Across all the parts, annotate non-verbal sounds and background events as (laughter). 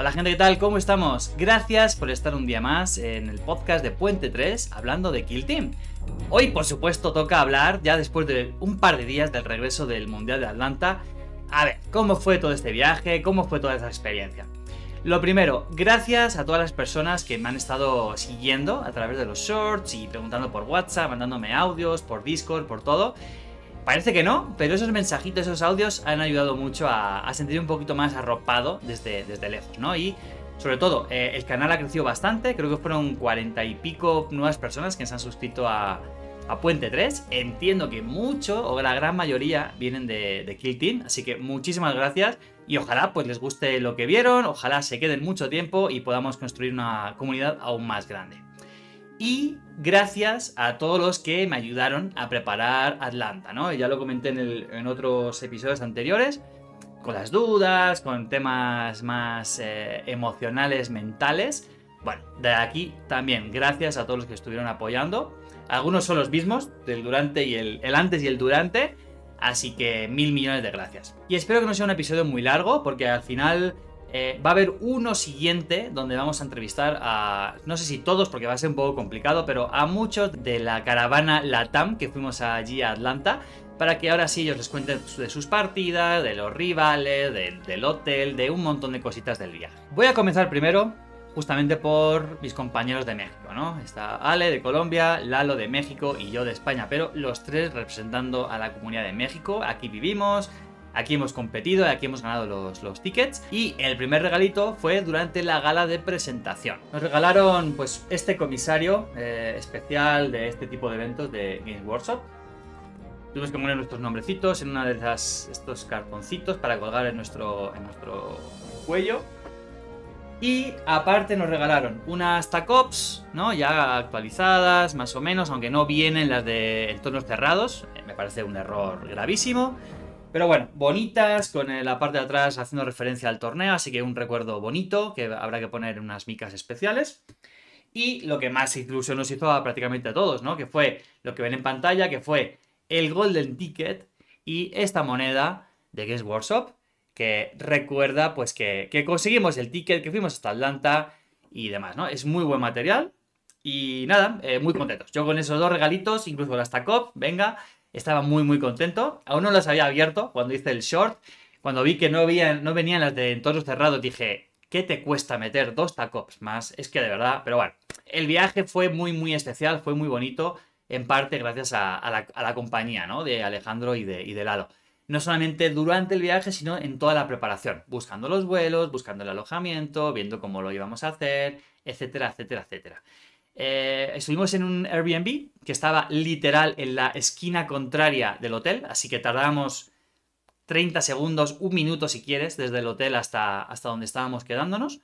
Hola gente, ¿qué tal? ¿Cómo estamos? Gracias por estar un día más en el podcast de Puente 3 hablando de Kill Team. Hoy, por supuesto, toca hablar, ya después de un par de días del regreso del Mundial de Atlanta, a ver, cómo fue todo este viaje, cómo fue toda esa experiencia. Lo primero, gracias a todas las personas que me han estado siguiendo a través de los shorts y preguntando por WhatsApp, mandándome audios, por Discord, por todo. Parece que no, pero esos mensajitos, esos audios han ayudado mucho a, sentir un poquito más arropado desde, desde lejos, ¿no? Y sobre todo, eh, el canal ha crecido bastante, creo que fueron cuarenta y pico nuevas personas que se han suscrito a, Puente 3. Entiendo que mucho o la gran mayoría vienen de, de, Kill Team, así que muchísimas gracias y ojalá pues les guste lo que vieron, ojalá se queden mucho tiempo y podamos construir una comunidad aún más grande. Y gracias a todos los que me ayudaron a preparar Atlanta, ¿no? Ya lo comenté en, otros episodios anteriores, con las dudas, con temas más eh, emocionales, mentales. Bueno, de aquí también gracias a todos los que estuvieron apoyando. Algunos son los mismos, del durante y el, el antes y el durante. Así que mil millones de gracias. Y espero que no sea un episodio muy largo, porque al final eh, va a haber uno siguiente donde vamos a entrevistar a, no sé si todos, porque va a ser un poco complicado, pero a muchos de la caravana Latam que fuimos allí a Atlanta, para que ahora sí ellos les cuenten de sus partidas, de los rivales, del hotel, de un montón de cositas del viaje. Voy a comenzar primero justamente por mis compañeros de México, ¿no? Está Ale de Colombia, Lalo de México y yo de España, pero los tres representando a la comunidad de México. Aquí vivimos, Aquí hemos competido, aquí hemos ganado los, tickets. Y el primer regalito fue durante la gala de presentación. Nos regalaron pues este comisario eh, especial de este tipo de eventos de Games Workshop. Tuvimos que poner nuestros nombrecitos en una de esas, estos cartoncitos para colgar en nuestro, en nuestro cuello. Y aparte nos regalaron unas tacops, ¿no? Ya actualizadas, más o menos, aunque no vienen las de entornos tonos cerrados. Eh, me parece un error gravísimo. Pero bueno, bonitas, con eh, la parte de atrás haciendo referencia al torneo, así que un recuerdo bonito que habrá que poner unas micas especiales. Y lo que más ilusión nos hizo a prácticamente a todos, ¿no? Que fue lo que ven en pantalla, que fue el Golden Ticket y esta moneda de Guest Workshop, que recuerda pues que, conseguimos el ticket, que fuimos hasta Atlanta y demás, ¿no? Es muy buen material, y nada, eh, muy contentos. Yo con esos dos regalitos, incluso con la up, venga, estaba muy, muy contento. Aún no las había abierto cuando hice el short. Cuando vi que no, no venían las de entornos cerrados, dije, ¿qué te cuesta meter dos tacos más? Es que de verdad, pero bueno, el viaje fue muy, muy especial, fue muy bonito, en parte gracias a, la, compañía, De Alejandro y de, y de Lalo. No solamente durante el viaje, sino en toda la preparación, buscando los vuelos, buscando el alojamiento, viendo cómo lo íbamos a hacer, etcétera, etcétera, etcétera. Eh, estuvimos en un Airbnb que estaba literal en la esquina contraria del hotel, así que tardábamos 30 segundos, un minuto si quieres, desde el hotel hasta, hasta donde estábamos quedándonos.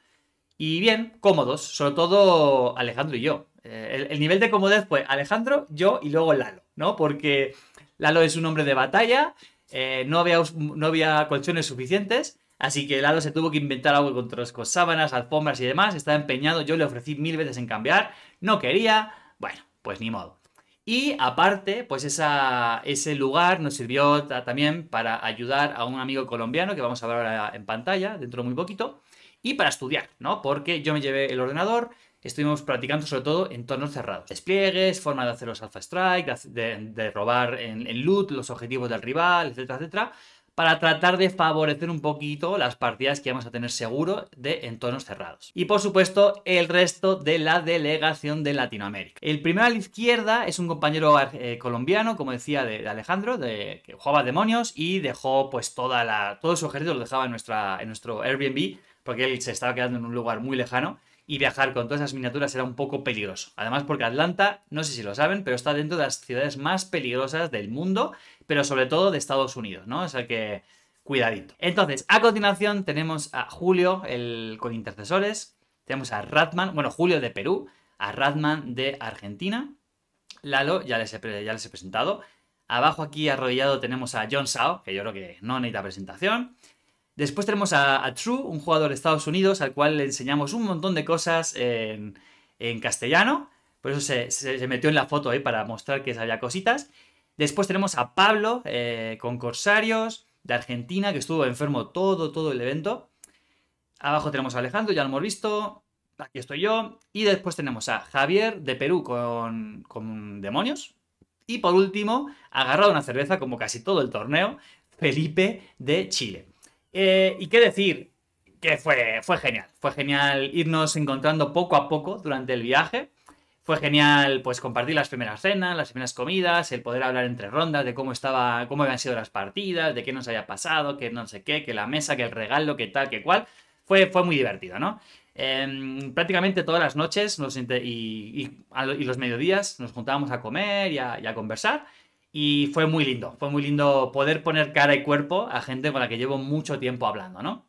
Y bien, cómodos, sobre todo Alejandro y yo. Eh, el, nivel de comodidad fue Alejandro, yo y luego Lalo, ¿no? Porque Lalo es un hombre de batalla, eh, no, había, no había colchones suficientes Así que Lalo se tuvo que inventar algo con sábanas, alfombras y demás. Estaba empeñado, yo le ofrecí mil veces en cambiar, no quería. Bueno, pues ni modo. Y aparte, pues ese lugar nos sirvió también para ayudar a un amigo colombiano que vamos a ver ahora en pantalla dentro de muy poquito y para estudiar, ¿no? Porque yo me llevé el ordenador, estuvimos practicando sobre todo entornos cerrados. Despliegues, forma de hacer los alpha strike, de, robar en, en, loot, los objetivos del rival, etcétera, etcétera para tratar de favorecer un poquito las partidas que vamos a tener seguro de entornos cerrados. Y por supuesto, el resto de la delegación de Latinoamérica. El primero a la izquierda es un compañero eh, colombiano, como decía, de, Alejandro, de, que jugaba demonios y dejó pues toda la, todo su ejército lo dejaba en, nuestra, en nuestro Airbnb porque él se estaba quedando en un lugar muy lejano y viajar con todas esas miniaturas era un poco peligroso. Además porque Atlanta, no sé si lo saben, pero está dentro de las ciudades más peligrosas del mundo pero sobre todo de Estados Unidos, ¿no? O sea que cuidadito. Entonces, a continuación tenemos a Julio, el con intercesores, tenemos a Ratman, bueno, Julio de Perú, a Ratman de Argentina, Lalo, ya les he, ya les he presentado. Abajo aquí arrodillado tenemos a John Sao, que yo creo que no necesita presentación. Después tenemos a, True, un jugador de Estados Unidos al cual le enseñamos un montón de cosas en, castellano. Por eso se, se, metió en la foto ahí para mostrar que sabía cositas. Después tenemos a Pablo eh, con Corsarios de Argentina, que estuvo enfermo todo, todo el evento. Abajo tenemos a Alejandro, ya lo hemos visto. Aquí estoy yo. Y después tenemos a Javier de Perú con, demonios. Y por último, agarrado una cerveza, como casi todo el torneo, Felipe de Chile. Eh, y qué decir, que fue, fue genial. Fue genial irnos encontrando poco a poco durante el viaje. Fue genial, pues, compartir las primeras cenas, las primeras comidas, el poder hablar entre rondas de cómo estaba, cómo habían sido las partidas, de qué nos había pasado, que no sé qué, que la mesa, que el regalo, que tal, que cual. Fue, fue muy divertido, ¿no? Em, prácticamente todas las noches y, los mediodías nos juntábamos a comer y a, conversar. Y fue muy lindo, fue muy lindo poder poner cara y cuerpo a gente con la que llevo mucho tiempo hablando, ¿no?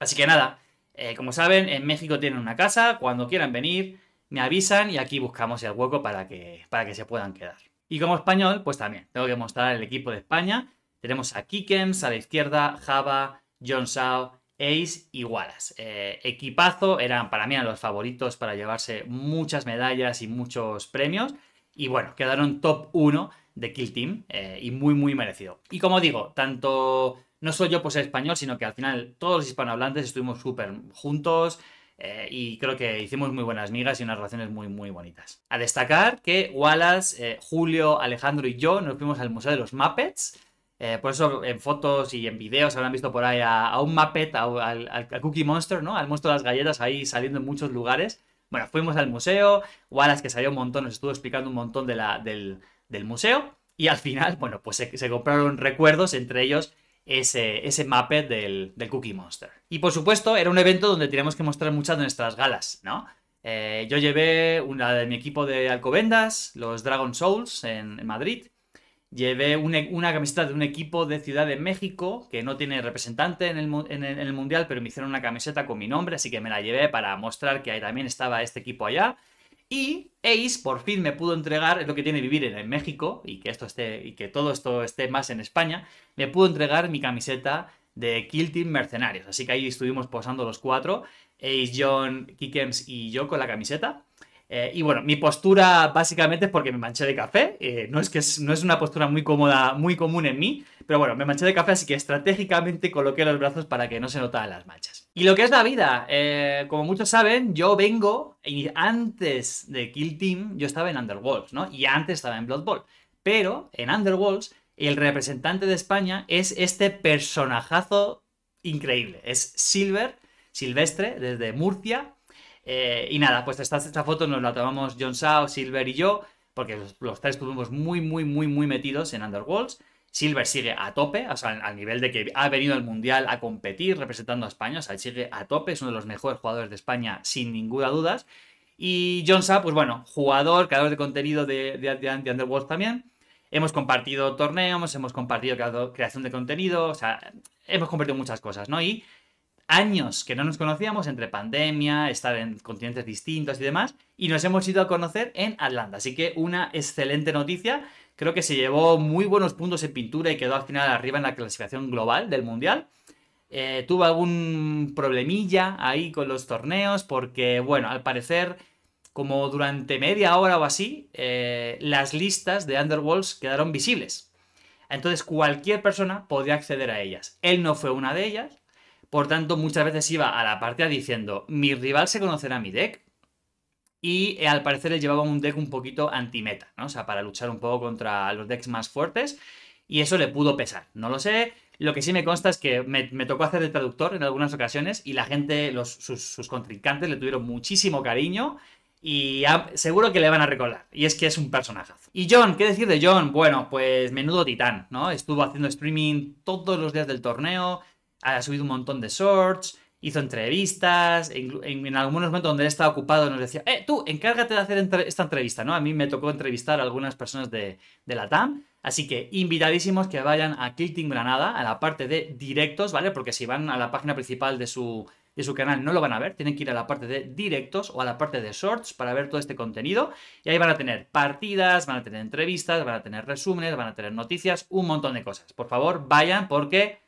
Así que nada, eh, como saben, en México tienen una casa, cuando quieran venir, me avisan y aquí buscamos el hueco para que, para que se puedan quedar. Y como español, pues también tengo que mostrar el equipo de España. Tenemos a Kikems a la izquierda, Java, John Sao, Ace y Wallace. Eh, equipazo eran para mí los favoritos para llevarse muchas medallas y muchos premios. Y bueno, quedaron top 1 de Kill Team eh, y muy, muy merecido. Y como digo, tanto no soy yo por ser español, sino que al final todos los hispanohablantes estuvimos súper juntos, eh, y creo que hicimos muy buenas migas y unas relaciones muy, muy bonitas. A destacar que Wallace, eh, Julio, Alejandro y yo nos fuimos al Museo de los Muppets. Eh, por eso en fotos y en videos habrán visto por ahí a, un Muppet, a, al Cookie Monster, ¿no? Al monstruo de las galletas ahí saliendo en muchos lugares. Bueno, fuimos al museo, Wallace que salió un montón, nos estuvo explicando un montón del, museo. Y al final, bueno, pues se compraron recuerdos, entre ellos ese, ese mape del, Cookie Monster. Y por supuesto, era un evento donde teníamos que mostrar muchas de nuestras galas, ¿no? Eh, yo llevé una de mi equipo de Alcobendas, los Dragon Souls, en, Madrid. Llevé e, una, camiseta de un equipo de Ciudad de México que no tiene representante en el, en el Mundial, pero me hicieron una camiseta con mi nombre, así que me la llevé para mostrar que ahí también estaba este equipo allá. Y Ace por fin me pudo entregar, es lo que tiene vivir en, México y que, esto esté, y que todo esto esté más en España, me pudo entregar mi camiseta de Kill Team Mercenarios. Así que ahí estuvimos posando los cuatro, Ace, John, Kikems y yo con la camiseta. Eh, y bueno, mi postura básicamente es porque me manché de café, eh, no, es que no es una postura muy cómoda, muy común en mí, pero bueno, me manché de café, así que estratégicamente coloqué los brazos para que no se notaran las manchas. Y lo que es la vida, eh, como muchos saben, yo vengo, y antes de Kill Team, yo estaba en Underworlds, ¿no? Y antes estaba en Blood Bowl. Pero en Underworlds, el representante de España es este personajazo increíble. Es Silver, Silvestre, desde Murcia. Eh, y nada, pues esta, esta foto nos la tomamos John Sao, Silver y yo, porque los, los tres estuvimos muy, muy, muy, muy metidos en Underworlds. Silver sigue a tope, o sea, al nivel de que ha venido al Mundial a competir representando a España, o sea, sigue a tope, es uno de los mejores jugadores de España, sin ninguna duda. Y Jonsa, pues bueno, jugador, creador de contenido de, de, de Underworld también. Hemos compartido torneos, hemos compartido creación de contenido, o sea, hemos compartido muchas cosas, ¿no? Y años que no nos conocíamos entre pandemia, estar en continentes distintos y demás, y nos hemos ido a conocer en Atlanta. Así que una excelente noticia Creo que se llevó muy buenos puntos en pintura y quedó al final arriba en la clasificación global del Mundial. Eh, tuvo algún problemilla ahí con los torneos porque, bueno, al parecer, como durante media hora o así, eh, las listas de Underworlds quedaron visibles. Entonces cualquier persona podía acceder a ellas. Él no fue una de ellas, por tanto muchas veces iba a la partida diciendo, mi rival se conocerá mi deck, y eh, al parecer le llevaba un deck un poquito anti-meta, ¿no? O sea, para luchar un poco contra los decks más fuertes. Y eso le pudo pesar. No lo sé. Lo que sí me consta es que me, tocó hacer de traductor en algunas ocasiones y la gente, los, sus, contrincantes, le tuvieron muchísimo cariño y seguro que le van a recordar. Y es que es un personaje. Y John, ¿qué decir de John? Bueno, pues menudo titán, ¿no? Estuvo haciendo streaming todos los días del torneo, ha subido un montón de shorts, hizo entrevistas, en, algunos momentos donde él estaba ocupado nos decía, eh, tú, encárgate de hacer esta entrevista, ¿no? A mí me tocó entrevistar a algunas personas de, de la TAM, así que invitadísimos que vayan a Clicking Granada, a la parte de directos, ¿vale? Porque si van a la página principal de su, de su canal no lo van a ver, tienen que ir a la parte de directos o a la parte de shorts para ver todo este contenido, y ahí van a tener partidas, van a tener entrevistas, van a tener resúmenes, van a tener noticias, un montón de cosas. Por favor, vayan porque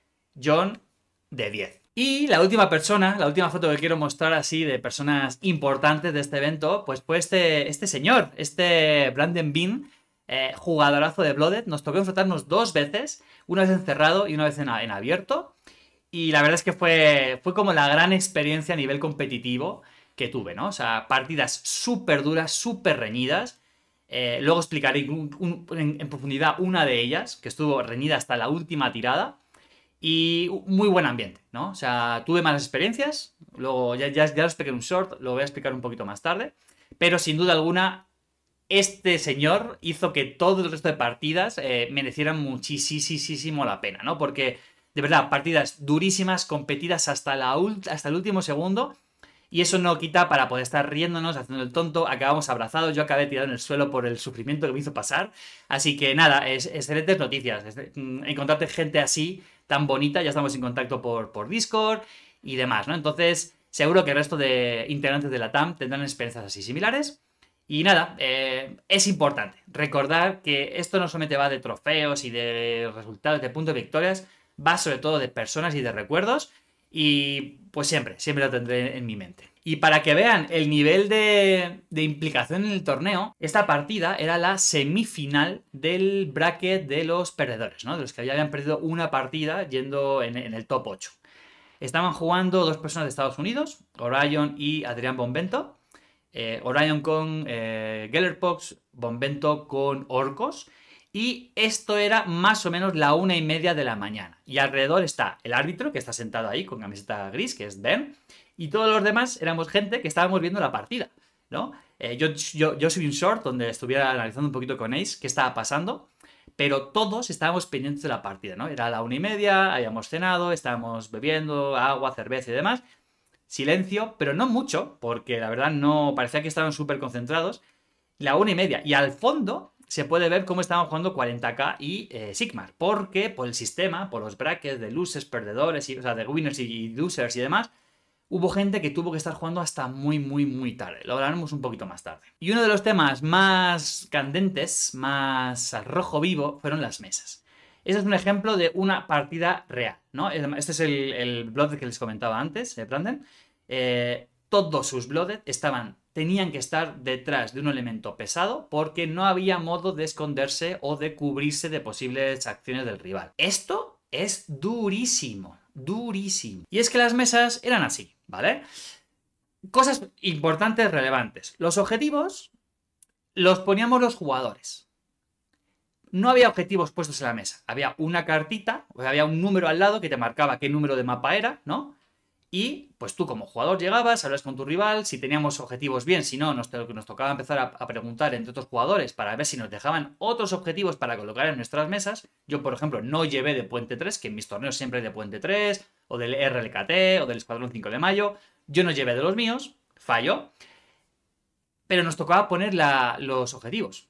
John de 10. Y la última persona, la última foto que quiero mostrar así de personas importantes de este evento, pues fue este, este señor, este Brandon Bean, eh, jugadorazo de Blooded. Nos tocó enfrentarnos dos veces, una vez encerrado y una vez en, abierto. Y la verdad es que fue, fue como la gran experiencia a nivel competitivo que tuve, ¿no? O sea, partidas súper duras, súper reñidas. Eh, luego explicaré en profundidad una de ellas, que estuvo reñida hasta la última tirada y muy buen ambiente, ¿no? O sea, tuve malas experiencias, luego ya, ya, ya lo expliqué en un short, lo voy a explicar un poquito más tarde, pero sin duda alguna este señor hizo que todo el resto de partidas eh, merecieran muchísimo la pena, ¿no? Porque, de verdad, partidas durísimas, competidas hasta, la hasta el último segundo, y eso no quita para poder estar riéndonos, haciendo el tonto, acabamos abrazados, yo acabé tirado en el suelo por el sufrimiento que me hizo pasar, así que nada, es excelentes noticias, mm, encontrarte gente así tan bonita, ya estamos en contacto por, por Discord y demás, ¿no? Entonces, seguro que el resto de integrantes de la TAM tendrán experiencias así similares. Y nada, eh, es importante recordar que esto no solamente va de trofeos y de resultados, de puntos de victorias, va sobre todo de personas y de recuerdos. Y pues siempre, siempre lo tendré en mi mente. Y para que vean el nivel de, implicación en el torneo, esta partida era la semifinal del bracket de los perdedores, ¿no? De los que ya habían perdido una partida yendo en, el top 8. Estaban jugando dos personas de Estados Unidos, Orion y Adrián Bombento eh, Orion con eh, Gellerpox, Bombento con Orcos. Y esto era más o menos la una y media de la mañana. Y alrededor está el árbitro, que está sentado ahí con camiseta gris, que es Ben, y todos los demás éramos gente que estábamos viendo la partida, ¿no? Eh, yo, yo, yo subí un short donde estuviera analizando un poquito con Ace qué estaba pasando, pero todos estábamos pendientes de la partida, ¿no? Era la una y media, habíamos cenado, estábamos bebiendo agua, cerveza y demás. Silencio, pero no mucho, porque la verdad no parecía que estaban súper concentrados. La una y media, y al fondo se puede ver cómo estaban jugando 40k y eh, Sigmar, porque por el sistema, por los brackets de losers, perdedores, y, o sea, de winners y losers y demás, hubo gente que tuvo que estar jugando hasta muy, muy, muy tarde. Lo hablaremos un poquito más tarde. Y uno de los temas más candentes, más rojo vivo, fueron las mesas. Este es un ejemplo de una partida real, ¿no? Este es el, el Blooded que les comentaba antes, de eh, Branden. Eh, todos sus Blooded estaban, tenían que estar detrás de un elemento pesado porque no había modo de esconderse o de cubrirse de posibles acciones del rival. Esto es durísimo, durísimo. Y es que las mesas eran así. ¿vale? Cosas importantes, relevantes. Los objetivos los poníamos los jugadores. No había objetivos puestos en la mesa. Había una cartita, o había un número al lado que te marcaba qué número de mapa era, ¿no? Y pues tú como jugador llegabas, hablas con tu rival, si teníamos objetivos bien, si no, nos, tocaba empezar a, preguntar entre otros jugadores para ver si nos dejaban otros objetivos para colocar en nuestras mesas. Yo, por ejemplo, no llevé de Puente 3, que en mis torneos siempre hay de Puente 3, o del RLKT, o del Escuadrón 5 de Mayo. Yo no llevé de los míos, fallo. Pero nos tocaba poner los objetivos.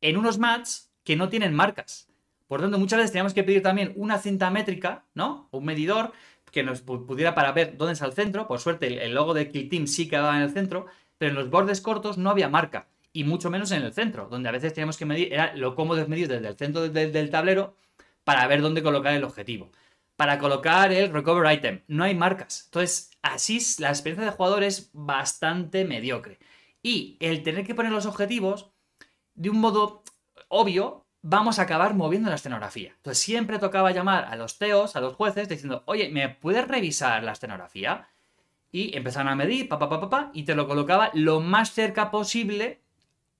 En unos mats que no tienen marcas. Por tanto, muchas veces teníamos que pedir también una cinta métrica, ¿no? Un medidor que nos pudiera para ver dónde es el centro. Por suerte, el, logo de Kill Team sí quedaba en el centro, pero en los bordes cortos no había marca, y mucho menos en el centro, donde a veces teníamos que medir, era lo cómodo es medir desde el centro del tablero para ver dónde colocar el objetivo. Para colocar el recover item, no hay marcas. Entonces, así la experiencia de jugador es bastante mediocre. Y el tener que poner los objetivos de un modo obvio vamos a acabar moviendo la escenografía. Entonces siempre tocaba llamar a los teos, a los jueces, diciendo, oye, ¿me puedes revisar la escenografía? Y empezaron a medir, pa, y te lo colocaba lo más cerca posible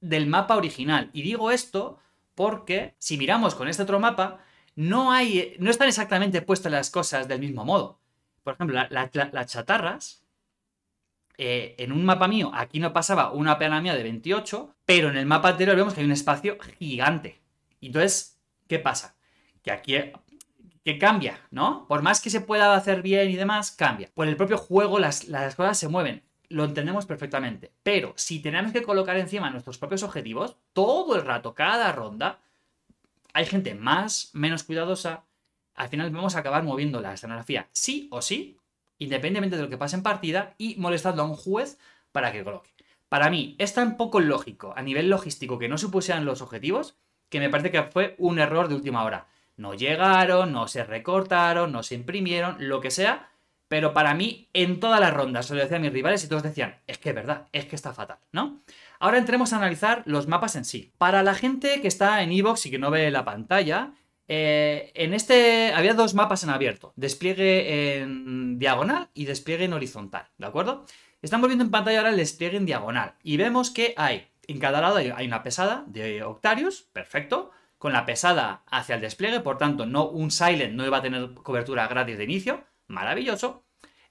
del mapa original. Y digo esto porque si miramos con este otro mapa, no, hay, no están exactamente puestas las cosas del mismo modo. Por ejemplo, las chatarras, eh, en un mapa mío, aquí no pasaba una pena mía de 28, pero en el mapa anterior vemos que hay un espacio gigante. Entonces, ¿qué pasa? Que aquí que cambia, ¿no? Por más que se pueda hacer bien y demás, cambia. Por el propio juego las, las cosas se mueven. Lo entendemos perfectamente. Pero si tenemos que colocar encima nuestros propios objetivos, todo el rato, cada ronda, hay gente más, menos cuidadosa. Al final vamos a acabar moviendo la escenografía, sí o sí, independientemente de lo que pase en partida, y molestando a un juez para que coloque. Para mí, es tan poco lógico a nivel logístico que no se pusieran los objetivos que me parece que fue un error de última hora. No llegaron, no se recortaron, no se imprimieron, lo que sea, pero para mí, en todas las rondas, se lo decía a mis rivales y todos decían, es que es verdad, es que está fatal, ¿no? Ahora entremos a analizar los mapas en sí. Para la gente que está en Evox y que no ve la pantalla, eh, en este había dos mapas en abierto, despliegue en diagonal y despliegue en horizontal, ¿de acuerdo? Estamos viendo en pantalla ahora el despliegue en diagonal y vemos que hay en cada lado hay una pesada de Octarius, perfecto, con la pesada hacia el despliegue, por tanto, no, un Silent no iba a tener cobertura gratis de inicio, maravilloso.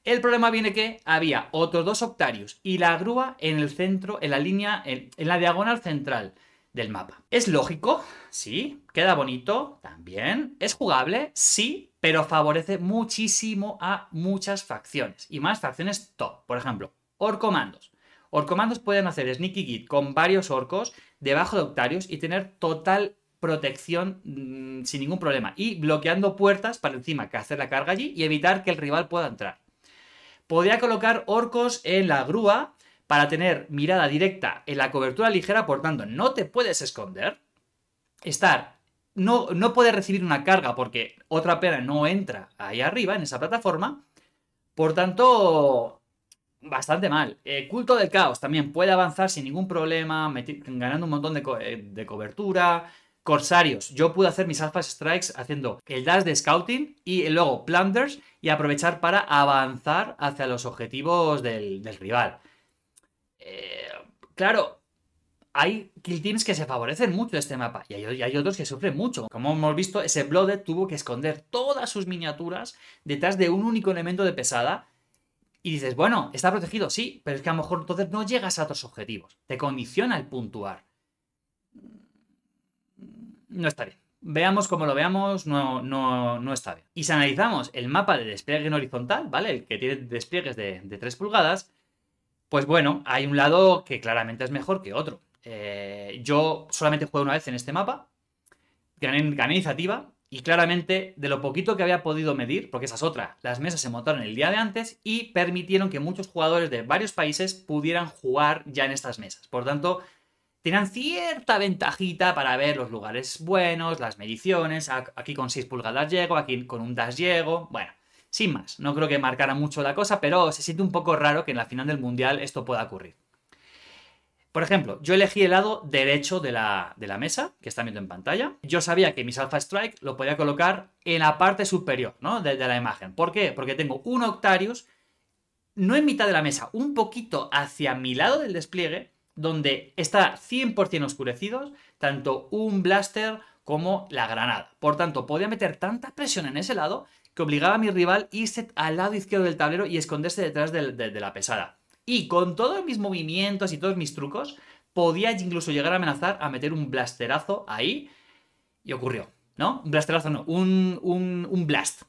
El problema viene que había otros dos Octarius y la grúa en el centro, en la línea, en, la diagonal central del mapa. ¿Es lógico? Sí. ¿Queda bonito? También. ¿Es jugable? Sí, pero favorece muchísimo a muchas facciones y más facciones top. Por ejemplo, Orcomandos. Por comandos pueden hacer Sneaky Git con varios orcos debajo de octarios y tener total protección mm, sin ningún problema. Y bloqueando puertas para encima que hacer la carga allí y evitar que el rival pueda entrar. Podría colocar orcos en la grúa para tener mirada directa en la cobertura ligera, por tanto, no te puedes esconder. Estar, no, no puedes recibir una carga porque otra pena no entra ahí arriba en esa plataforma. Por tanto, bastante mal. Eh, culto del caos también puede avanzar sin ningún problema, ganando un montón de, eh, cobertura. Corsarios, yo pude hacer mis Alpha Strikes haciendo el dash de Scouting y eh, luego Plunders y aprovechar para avanzar hacia los objetivos del, rival. claro, hay kill teams que se favorecen mucho de este mapa y hay, hay, otros que sufren mucho. Como hemos visto, ese Blooded tuvo que esconder todas sus miniaturas detrás de un único elemento de pesada y dices, bueno, está protegido, sí, pero es que a lo mejor entonces no llegas a otros objetivos. Te condiciona el puntuar. Mm, no está bien. Veamos como lo veamos, no, no, está bien. Y si analizamos el mapa de despliegue en horizontal, ¿vale? El que tiene despliegues de, de 3 pulgadas, pues bueno, hay un lado que claramente es mejor que otro. Eh, yo solamente juego una vez en este mapa, gané, gané iniciativa, y claramente, de lo poquito que había podido medir, porque esa es otra, las mesas se montaron el día de antes y permitieron que muchos jugadores de varios países pudieran jugar ya en estas mesas. Por tanto, tenían cierta ventajita para ver los lugares buenos, las mediciones, aquí con 6 pulgadas llego, aquí con un dash llego, bueno, sin más, no creo que marcara mucho la cosa, pero se siente un poco raro que en la final del Mundial esto pueda ocurrir. Por ejemplo, yo elegí el lado derecho de la, mesa, que está viendo en pantalla. Yo sabía que mis Alpha Strike lo podía colocar en la parte superior ¿no? de, la imagen. ¿Por qué? Porque tengo un Octarius, no en mitad de la mesa, un poquito hacia mi lado del despliegue, donde está 100% oscurecidos tanto un blaster como la granada. Por tanto, podía meter tanta presión en ese lado que obligaba a mi rival irse al lado izquierdo del tablero y esconderse detrás de la pesada. Y con todos mis movimientos y todos mis trucos, podía incluso llegar a amenazar a meter un blasterazo ahí. Y ocurrió, ¿no? Un blasterazo no, un, un, blast.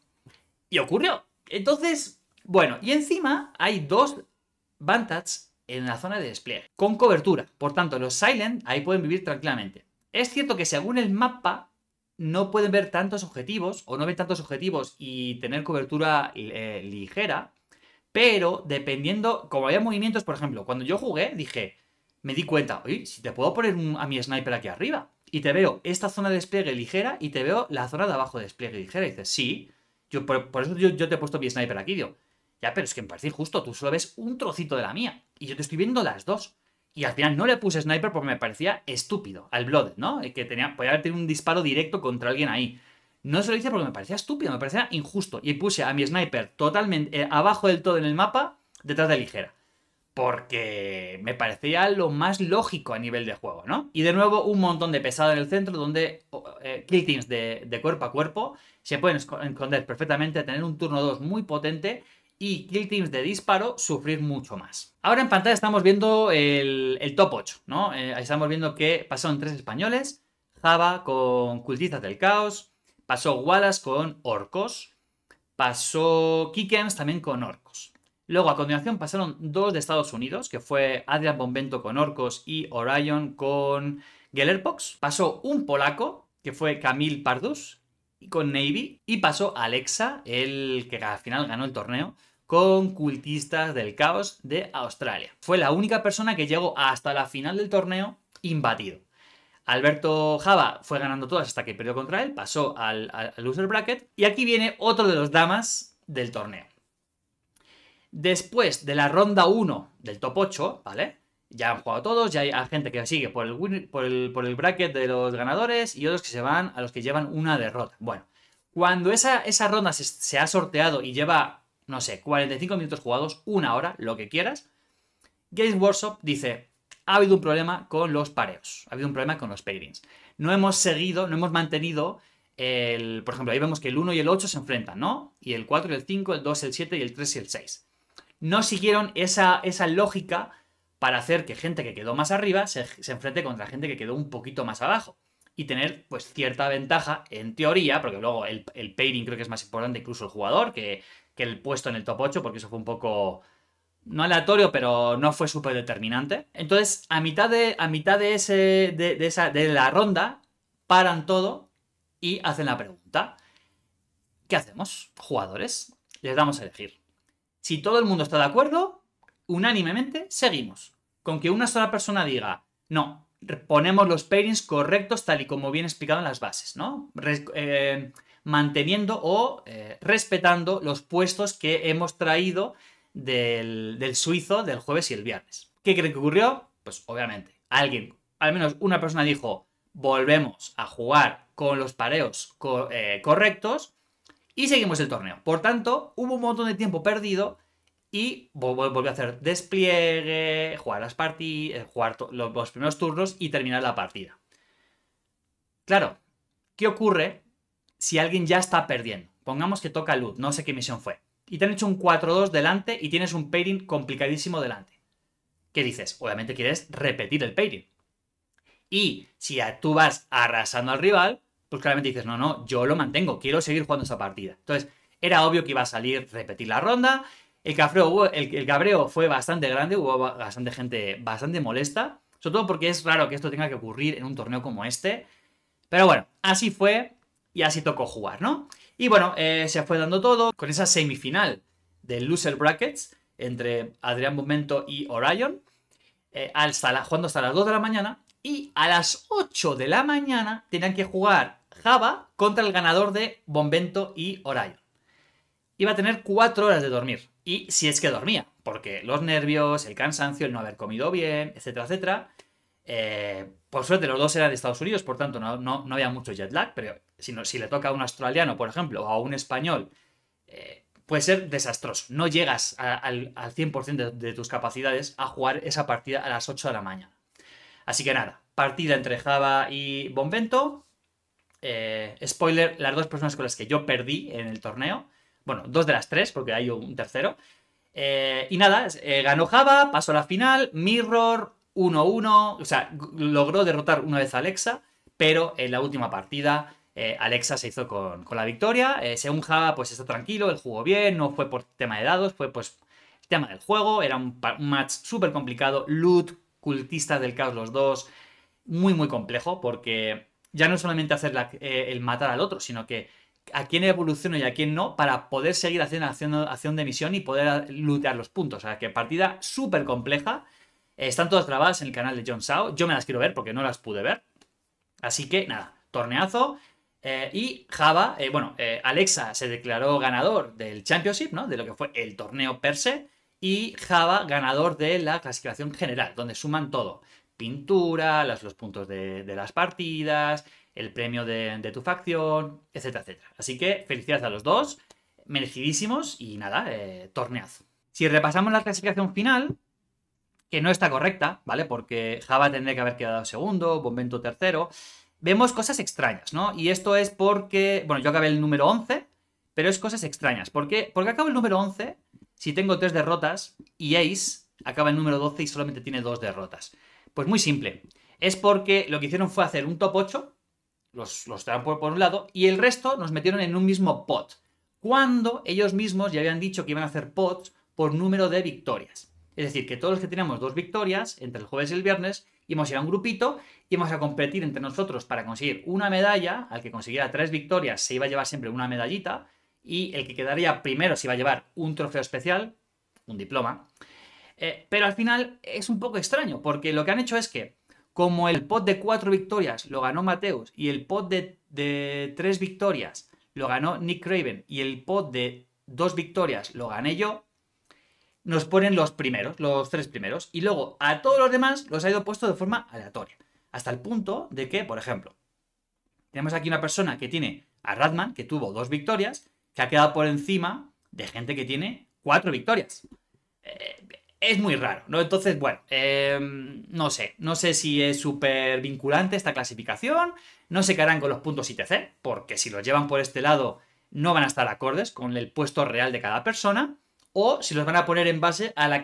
Y ocurrió. Entonces, bueno, y encima hay dos Vantage en la zona de despliegue, con cobertura. Por tanto, los Silent ahí pueden vivir tranquilamente. Es cierto que según el mapa no pueden ver tantos objetivos o no ven tantos objetivos y tener cobertura eh, ligera, pero dependiendo, como había movimientos, por ejemplo, cuando yo jugué, dije, me di cuenta, oye, si te puedo poner a mi sniper aquí arriba, y te veo esta zona de despliegue ligera y te veo la zona de abajo de despliegue ligera, y dices, sí, yo, por, eso yo, te he puesto mi sniper aquí, digo, ya, pero es que me parece injusto, tú solo ves un trocito de la mía, y yo te estoy viendo las dos. Y al final no le puse sniper porque me parecía estúpido al blood, ¿no? Eh, que tenía, podía haber tenido un disparo directo contra alguien ahí. No se lo hice porque me parecía estúpido, me parecía injusto. Y puse a mi sniper totalmente eh, abajo del todo en el mapa, detrás de ligera. Porque me parecía lo más lógico a nivel de juego, ¿no? Y de nuevo, un montón de pesado en el centro, donde oh, eh, kill teams de, cuerpo a cuerpo se pueden esconder perfectamente, tener un turno 2 muy potente y kill teams de disparo sufrir mucho más. Ahora en pantalla estamos viendo el, top 8, ¿no? Eh, ahí estamos viendo que pasaron tres españoles, Java con Cultistas del Caos, Pasó Wallace con orcos. Pasó Kikens también con orcos. Luego, a continuación, pasaron dos de Estados Unidos, que fue Adrian Bombento con orcos y Orion con Gellerpox. Pasó un polaco, que fue Camille Pardus, con Navy. Y pasó Alexa, el que al final ganó el torneo, con Cultistas del Caos de Australia. Fue la única persona que llegó hasta la final del torneo imbatido. Alberto Java fue ganando todas hasta que perdió contra él, pasó al, loser bracket. Y aquí viene otro de los damas del torneo. Después de la ronda 1 del top 8, ¿vale? Ya han jugado todos, ya hay gente que sigue por el, bracket de los ganadores y otros que se van a los que llevan una derrota. Bueno, cuando esa, ronda se, ha sorteado y lleva, no sé, 45 minutos jugados, una hora, lo que quieras, Games Workshop dice, ha habido un problema con los pareos, ha habido un problema con los pairings. No hemos seguido, no hemos mantenido el, por ejemplo, ahí vemos que el 1 y el 8 se enfrentan, ¿no? Y el 4 y el 5, el 2, el 7 y el 3 y el 6. No siguieron esa, esa lógica para hacer que gente que quedó más arriba se, enfrente contra gente que quedó un poquito más abajo. Y tener, pues, cierta ventaja, en teoría, porque luego el, el pairing creo que es más importante incluso el jugador que, que el puesto en el top 8, porque eso fue un poco no aleatorio, pero no fue súper determinante. Entonces, a mitad, de, a mitad de, esa, de la ronda, paran todo y hacen la pregunta. ¿Qué hacemos, jugadores? Les damos a elegir. Si todo el mundo está de acuerdo, unánimemente seguimos. Con que una sola persona diga, no, ponemos los pairings correctos tal y como bien explicado en las bases, ¿no? Eh, manteniendo o eh, respetando los puestos que hemos traído del, suizo del jueves y el viernes. ¿Qué creen que ocurrió? Pues obviamente, alguien, al menos una persona dijo, volvemos a jugar con los pareos eh, correctos y seguimos el torneo. Por tanto, hubo un montón de tiempo perdido y volvió a hacer despliegue, jugar las partidas, eh, jugar los, los primeros turnos y terminar la partida. Claro, ¿qué ocurre si alguien ya está perdiendo? Pongamos que toca luz, no sé qué misión fue y te han hecho un 4-2 delante y tienes un pairing complicadísimo delante. ¿Qué dices? Obviamente quieres repetir el pairing. Y si tú vas arrasando al rival, pues claramente dices, no, no, yo lo mantengo, quiero seguir jugando esa partida. Entonces, era obvio que iba a salir repetir la ronda. El, cabreo, el cabreo fue bastante grande, hubo bastante gente bastante molesta. Sobre todo porque es raro que esto tenga que ocurrir en un torneo como este. Pero bueno, así fue y así tocó jugar, ¿no? Y bueno, eh, se fue dando todo con esa semifinal de Loser Brackets entre Adrián Bombento y Orion, eh, jugando hasta las 2 de la mañana. Y a las 8 de la mañana tenían que jugar Java contra el ganador de Bombento y Orion. Iba a tener 4 horas de dormir. Y si es que dormía, porque los nervios, el cansancio, el no haber comido bien, etcétera, etcétera, eh, por suerte, los dos eran de Estados Unidos, por tanto, no, no, había mucho jet lag, pero si, si, le toca a un australiano, por ejemplo, o a un español, eh, puede ser desastroso. No llegas al, 100% de, tus capacidades a jugar esa partida a las 8 de la mañana. Así que nada, partida entre Java y Bonvento. Eh, spoiler, las dos personas con las que yo perdí en el torneo. Bueno, dos de las tres, porque hay un tercero. Eh, y nada, ganó Java, pasó a la final. Mirror, 1-1, o sea, logró derrotar una vez a Alexa, pero en la última partida eh, Alexa se hizo con, la victoria. Se eh, según pues está tranquilo, el jugó bien, no fue por tema de dados, fue pues tema del juego, era un, match súper complicado, loot, cultista del caos los dos, muy muy complejo, porque ya no es solamente hacer eh, el matar al otro, sino que a quién evoluciona y a quién no, para poder seguir haciendo acción, acción de misión y poder ah, lootear los puntos. O sea, que partida súper compleja eh, están todas grabadas en el canal de John Sao. Yo me las quiero ver porque no las pude ver. Así que nada, torneazo. Eh, y Java, eh, bueno, Alexa se declaró ganador del Championship, ¿no? De lo que fue el torneo per se. Y Java ganador de la clasificación general, donde suman todo. Pintura, los puntos de, las partidas, el premio de, de, tu facción, etcétera, etcétera. Así que felicidades a los dos, merecidísimos y nada, torneazo. Si repasamos la clasificación final, que no está correcta, ¿vale? Porque Java tendría que haber quedado segundo, Bombento tercero. Vemos cosas extrañas, ¿no? Y esto es porque, bueno, yo acabé el número 11, pero es cosas extrañas. ¿Por qué? Porque acabo el número 11 si tengo tres derrotas y Ace acaba el número 12 y solamente tiene dos derrotas. Pues muy simple. Es porque lo que hicieron fue hacer un top 8, los, los por, por un lado, y el resto nos metieron en un mismo pot. Cuando ellos mismos ya habían dicho que iban a hacer pots por número de victorias. Es decir, que todos los que teníamos dos victorias entre el jueves y el viernes, íbamos a ir a un grupito y íbamos a competir entre nosotros para conseguir una medalla. Al que consiguiera tres victorias se iba a llevar siempre una medallita y el que quedaría primero se iba a llevar un trofeo especial, un diploma. Eh, pero al final es un poco extraño porque lo que han hecho es que como el pot de cuatro victorias lo ganó Mateus y el pot de, de tres victorias lo ganó Nick Craven y el pot de dos victorias lo gané yo, nos ponen los primeros, los tres primeros, y luego a todos los demás los ha ido puesto de forma aleatoria. Hasta el punto de que, por ejemplo, tenemos aquí una persona que tiene a Radman, que tuvo dos victorias, que ha quedado por encima de gente que tiene cuatro victorias. Eh, es muy raro, ¿no? Entonces, bueno, em, no sé, no sé si es súper vinculante esta clasificación, no sé qué harán con los puntos ITC, porque si los llevan por este lado no van a estar acordes con el puesto real de cada persona o si los van a poner en base a la,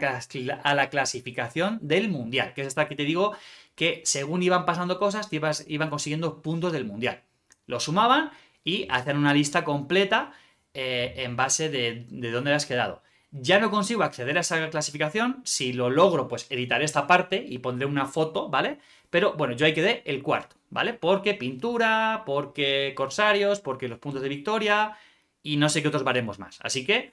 clasificación del mundial, que es esta que te digo que según iban pasando cosas, iban consiguiendo puntos del mundial. Lo sumaban y hacían una lista completa eh, en base de, de dónde has quedado. Ya no consigo acceder a esa clasificación. Si lo logro, pues editaré esta parte y pondré una foto, ¿vale? Pero bueno, yo ahí quedé el cuarto, ¿vale? Porque pintura, porque corsarios, porque los puntos de victoria y no sé qué otros baremos más. Así que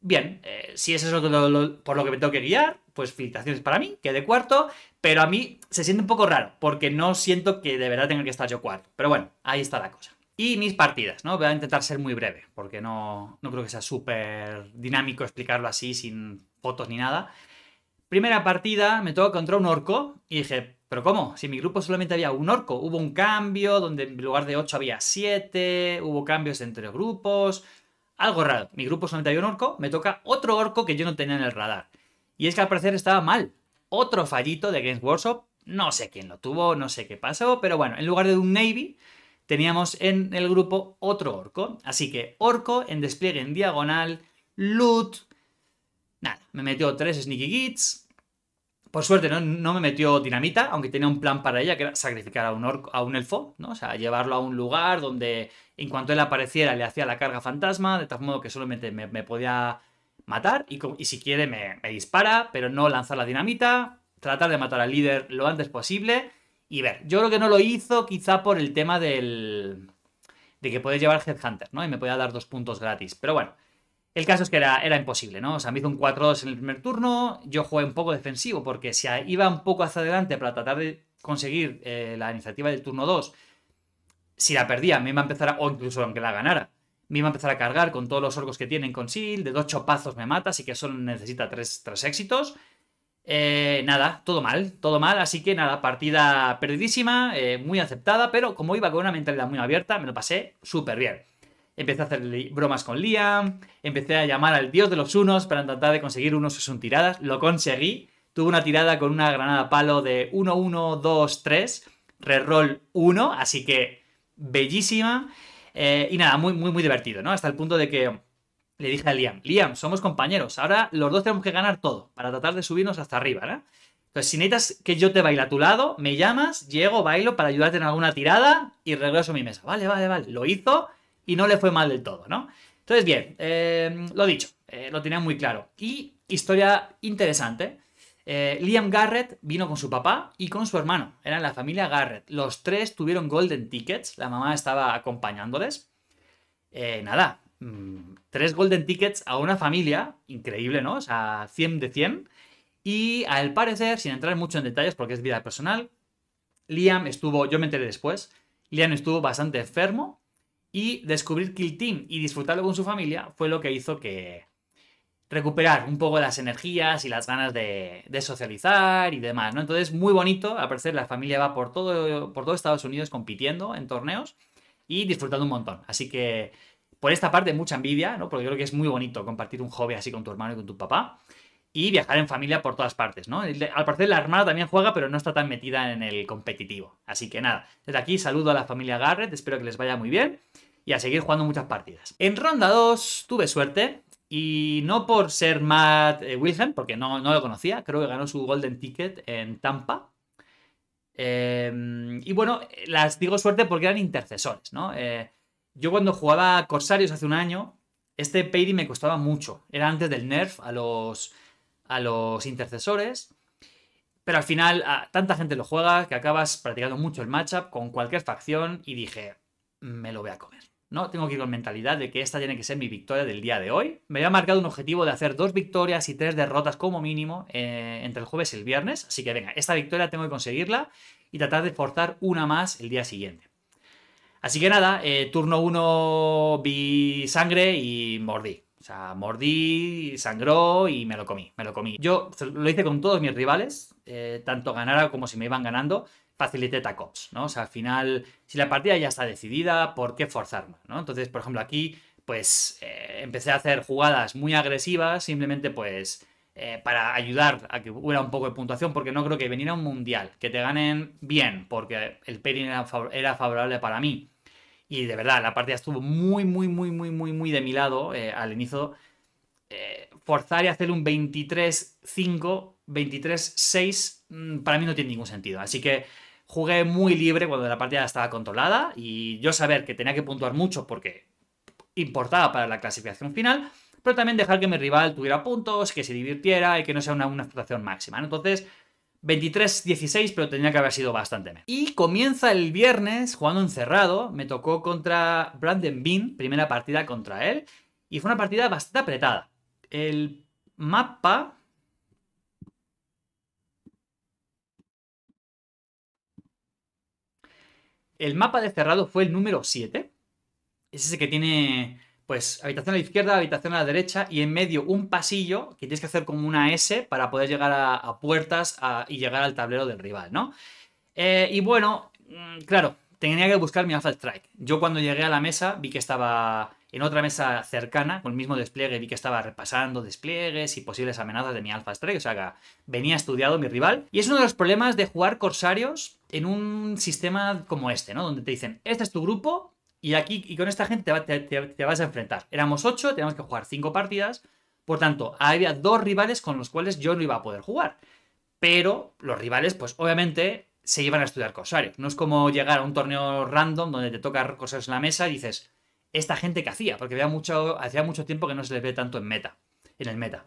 bien, eh, si eso es por lo que me tengo que guiar, pues felicitaciones para mí, que de cuarto, pero a mí se siente un poco raro, porque no siento que de verdad tenga que estar yo cuarto. Pero bueno, ahí está la cosa. Y mis partidas, ¿no? Voy a intentar ser muy breve, porque no, creo que sea súper dinámico explicarlo así, sin fotos ni nada. Primera partida, me tocó contra un orco, y dije, ¿pero cómo? Si en mi grupo solamente había un orco, hubo un cambio, donde en lugar de 8 había 7, hubo cambios entre grupos, algo raro. Mi grupo solamente había un orco, me toca otro orco que yo no tenía en el radar. Y es que al parecer estaba mal. Otro fallito de Games Workshop, no sé quién lo tuvo, no sé qué pasó, pero bueno, en lugar de un Navy, teníamos en el grupo otro orco. Así que orco en despliegue en diagonal, loot. Nada, me metió tres sneaky Gits... Por suerte, ¿no? me metió dinamita, aunque tenía un plan para ella, que era sacrificar a un, orco, a un elfo, ¿no? O sea, llevarlo a un lugar donde en cuanto él apareciera le hacía la carga fantasma, de tal modo que solamente me, podía matar y, si quiere me, dispara, pero no lanzar la dinamita, tratar de matar al líder lo antes posible y ver. Yo creo que no lo hizo quizá por el tema del... de que puede llevar Headhunter, ¿no? Y me podía dar dos puntos gratis. Pero bueno, el caso es que era, era imposible, ¿no? O sea, me hizo un 4-2 en el primer turno, yo jugué un poco defensivo porque si iba un poco hacia adelante para tratar de conseguir eh, la iniciativa del turno 2, si la perdía, me iba a empezar, o incluso aunque la ganara, me iba a empezar a cargar con todos los orcos que tienen con Seal, de dos chopazos me mata, así que solo necesita tres, éxitos. Eh, nada, todo mal, todo mal, así que nada, partida perdidísima, eh, muy aceptada, pero como iba con una mentalidad muy abierta, me lo pasé súper bien empecé a hacer bromas con Liam, empecé a llamar al dios de los unos para tratar de conseguir unos son tiradas, lo conseguí, tuve una tirada con una granada palo de 1, 1, 2, 3, reroll 1, así que bellísima, eh, y nada, muy, muy, muy divertido, ¿no? Hasta el punto de que le dije a Liam, Liam, somos compañeros, ahora los dos tenemos que ganar todo para tratar de subirnos hasta arriba, ¿no? Entonces, si necesitas que yo te baile a tu lado, me llamas, llego, bailo para ayudarte en alguna tirada y regreso a mi mesa. Vale, vale, vale. Lo hizo y no le fue mal del todo, ¿no? Entonces, bien, eh, lo dicho, eh, lo tenía muy claro. Y historia interesante. Eh, Liam Garrett vino con su papá y con su hermano. Eran la familia Garrett. Los tres tuvieron golden tickets. La mamá estaba acompañándoles. nada, mm, tres golden tickets a una familia. Increíble, ¿no? O sea, 100 de 100. Y al parecer, sin entrar mucho en detalles porque es vida personal, Liam estuvo, yo me enteré después, Liam estuvo bastante enfermo y descubrir Kill Team y disfrutarlo con su familia fue lo que hizo que recuperar un poco las energías y las ganas de, socializar y demás, ¿no? Entonces, muy bonito, al parecer la familia va por todo, por todo Estados Unidos compitiendo en torneos y disfrutando un montón. Así que, por esta parte, mucha envidia, ¿no? Porque yo creo que es muy bonito compartir un hobby así con tu hermano y con tu papá y viajar en familia por todas partes, ¿no? Al parecer la armada también juega, pero no está tan metida en el competitivo. Así que nada, desde aquí saludo a la familia Garrett, espero que les vaya muy bien y a seguir jugando muchas partidas. En ronda 2 tuve suerte y no por ser Matt Wilson, eh, Wilhelm, porque no, lo conocía, creo que ganó su Golden Ticket en Tampa. Em, y bueno, las digo suerte porque eran intercesores, ¿no? Eh, yo cuando jugaba Corsarios hace un año, este Peiri me costaba mucho. Era antes del nerf a los a los intercesores. Pero al final, ah, tanta gente lo juega que acabas practicando mucho el matchup con cualquier facción y dije, me lo voy a comer. ¿no? Tengo que ir con mentalidad de que esta tiene que ser mi victoria del día de hoy. Me había marcado un objetivo de hacer dos victorias y tres derrotas como mínimo eh, entre el jueves y el viernes. Así que venga, esta victoria tengo que conseguirla y tratar de forzar una más el día siguiente. Así que nada, eh, turno 1 vi sangre y mordí. O sea, mordí, sangró y me lo comí, me lo comí. Yo lo hice con todos mis rivales, eh, tanto ganara como si me iban ganando, facilité tacos, ¿no? O sea, al final, si la partida ya está decidida, ¿por qué forzarme, ¿no? Entonces, por ejemplo, aquí, pues, eh, empecé a hacer jugadas muy agresivas, simplemente, pues, eh, para ayudar a que hubiera un poco de puntuación, porque no creo que venir a un mundial, que te ganen bien, porque el pairing era favorable para mí, y de verdad, la partida estuvo muy, muy, muy, muy, muy, muy de mi lado eh, al inicio. Eh, forzar y hacer un 23-5, 23-6, mm, para mí no tiene ningún sentido. Así que jugué muy libre cuando la partida estaba controlada y yo saber que tenía que puntuar mucho porque importaba para la clasificación final, pero también dejar que mi rival tuviera puntos, que se divirtiera y que no sea una, una máxima. Entonces, 23-16, pero tenía que haber sido bastante menos. Y comienza el viernes jugando encerrado. Me tocó contra Brandon Bean, primera partida contra él. Y fue una partida bastante apretada. El mapa. El mapa de cerrado fue el número 7. Es ese que tiene pues habitación a la izquierda, habitación a la derecha y en medio un pasillo que tienes que hacer como una S para poder llegar a, puertas y llegar al tablero del rival, ¿no? Eh, y bueno, mm, claro, tenía que buscar mi Alpha Strike. Yo cuando llegué a la mesa vi que estaba en otra mesa cercana, con el mismo despliegue, vi que estaba repasando despliegues y posibles amenazas de mi Alpha Strike, o sea venía estudiado mi rival. Y es uno de los problemas de jugar corsarios en un sistema como este, ¿no? Donde te dicen, este es tu grupo, y aquí y con esta gente te, vas a enfrentar. Éramos ocho, teníamos que jugar cinco partidas. Por tanto, había dos rivales con los cuales yo no iba a poder jugar. Pero los rivales, pues obviamente, se iban a estudiar cosas. No es como llegar a un torneo random donde te toca cosas en la mesa y dices, esta gente qué hacía, porque había mucho, hacía mucho tiempo que no se les ve tanto en meta, en el meta.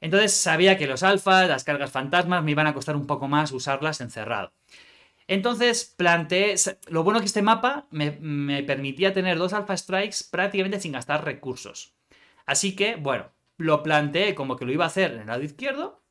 Entonces sabía que los alfas, las cargas fantasmas, me iban a costar un poco más usarlas encerrado. Entonces planteé, lo bueno que este mapa me, permitía tener dos Alpha Strikes prácticamente sin gastar recursos. Así que, bueno, lo planteé como que lo iba a hacer en el lado izquierdo,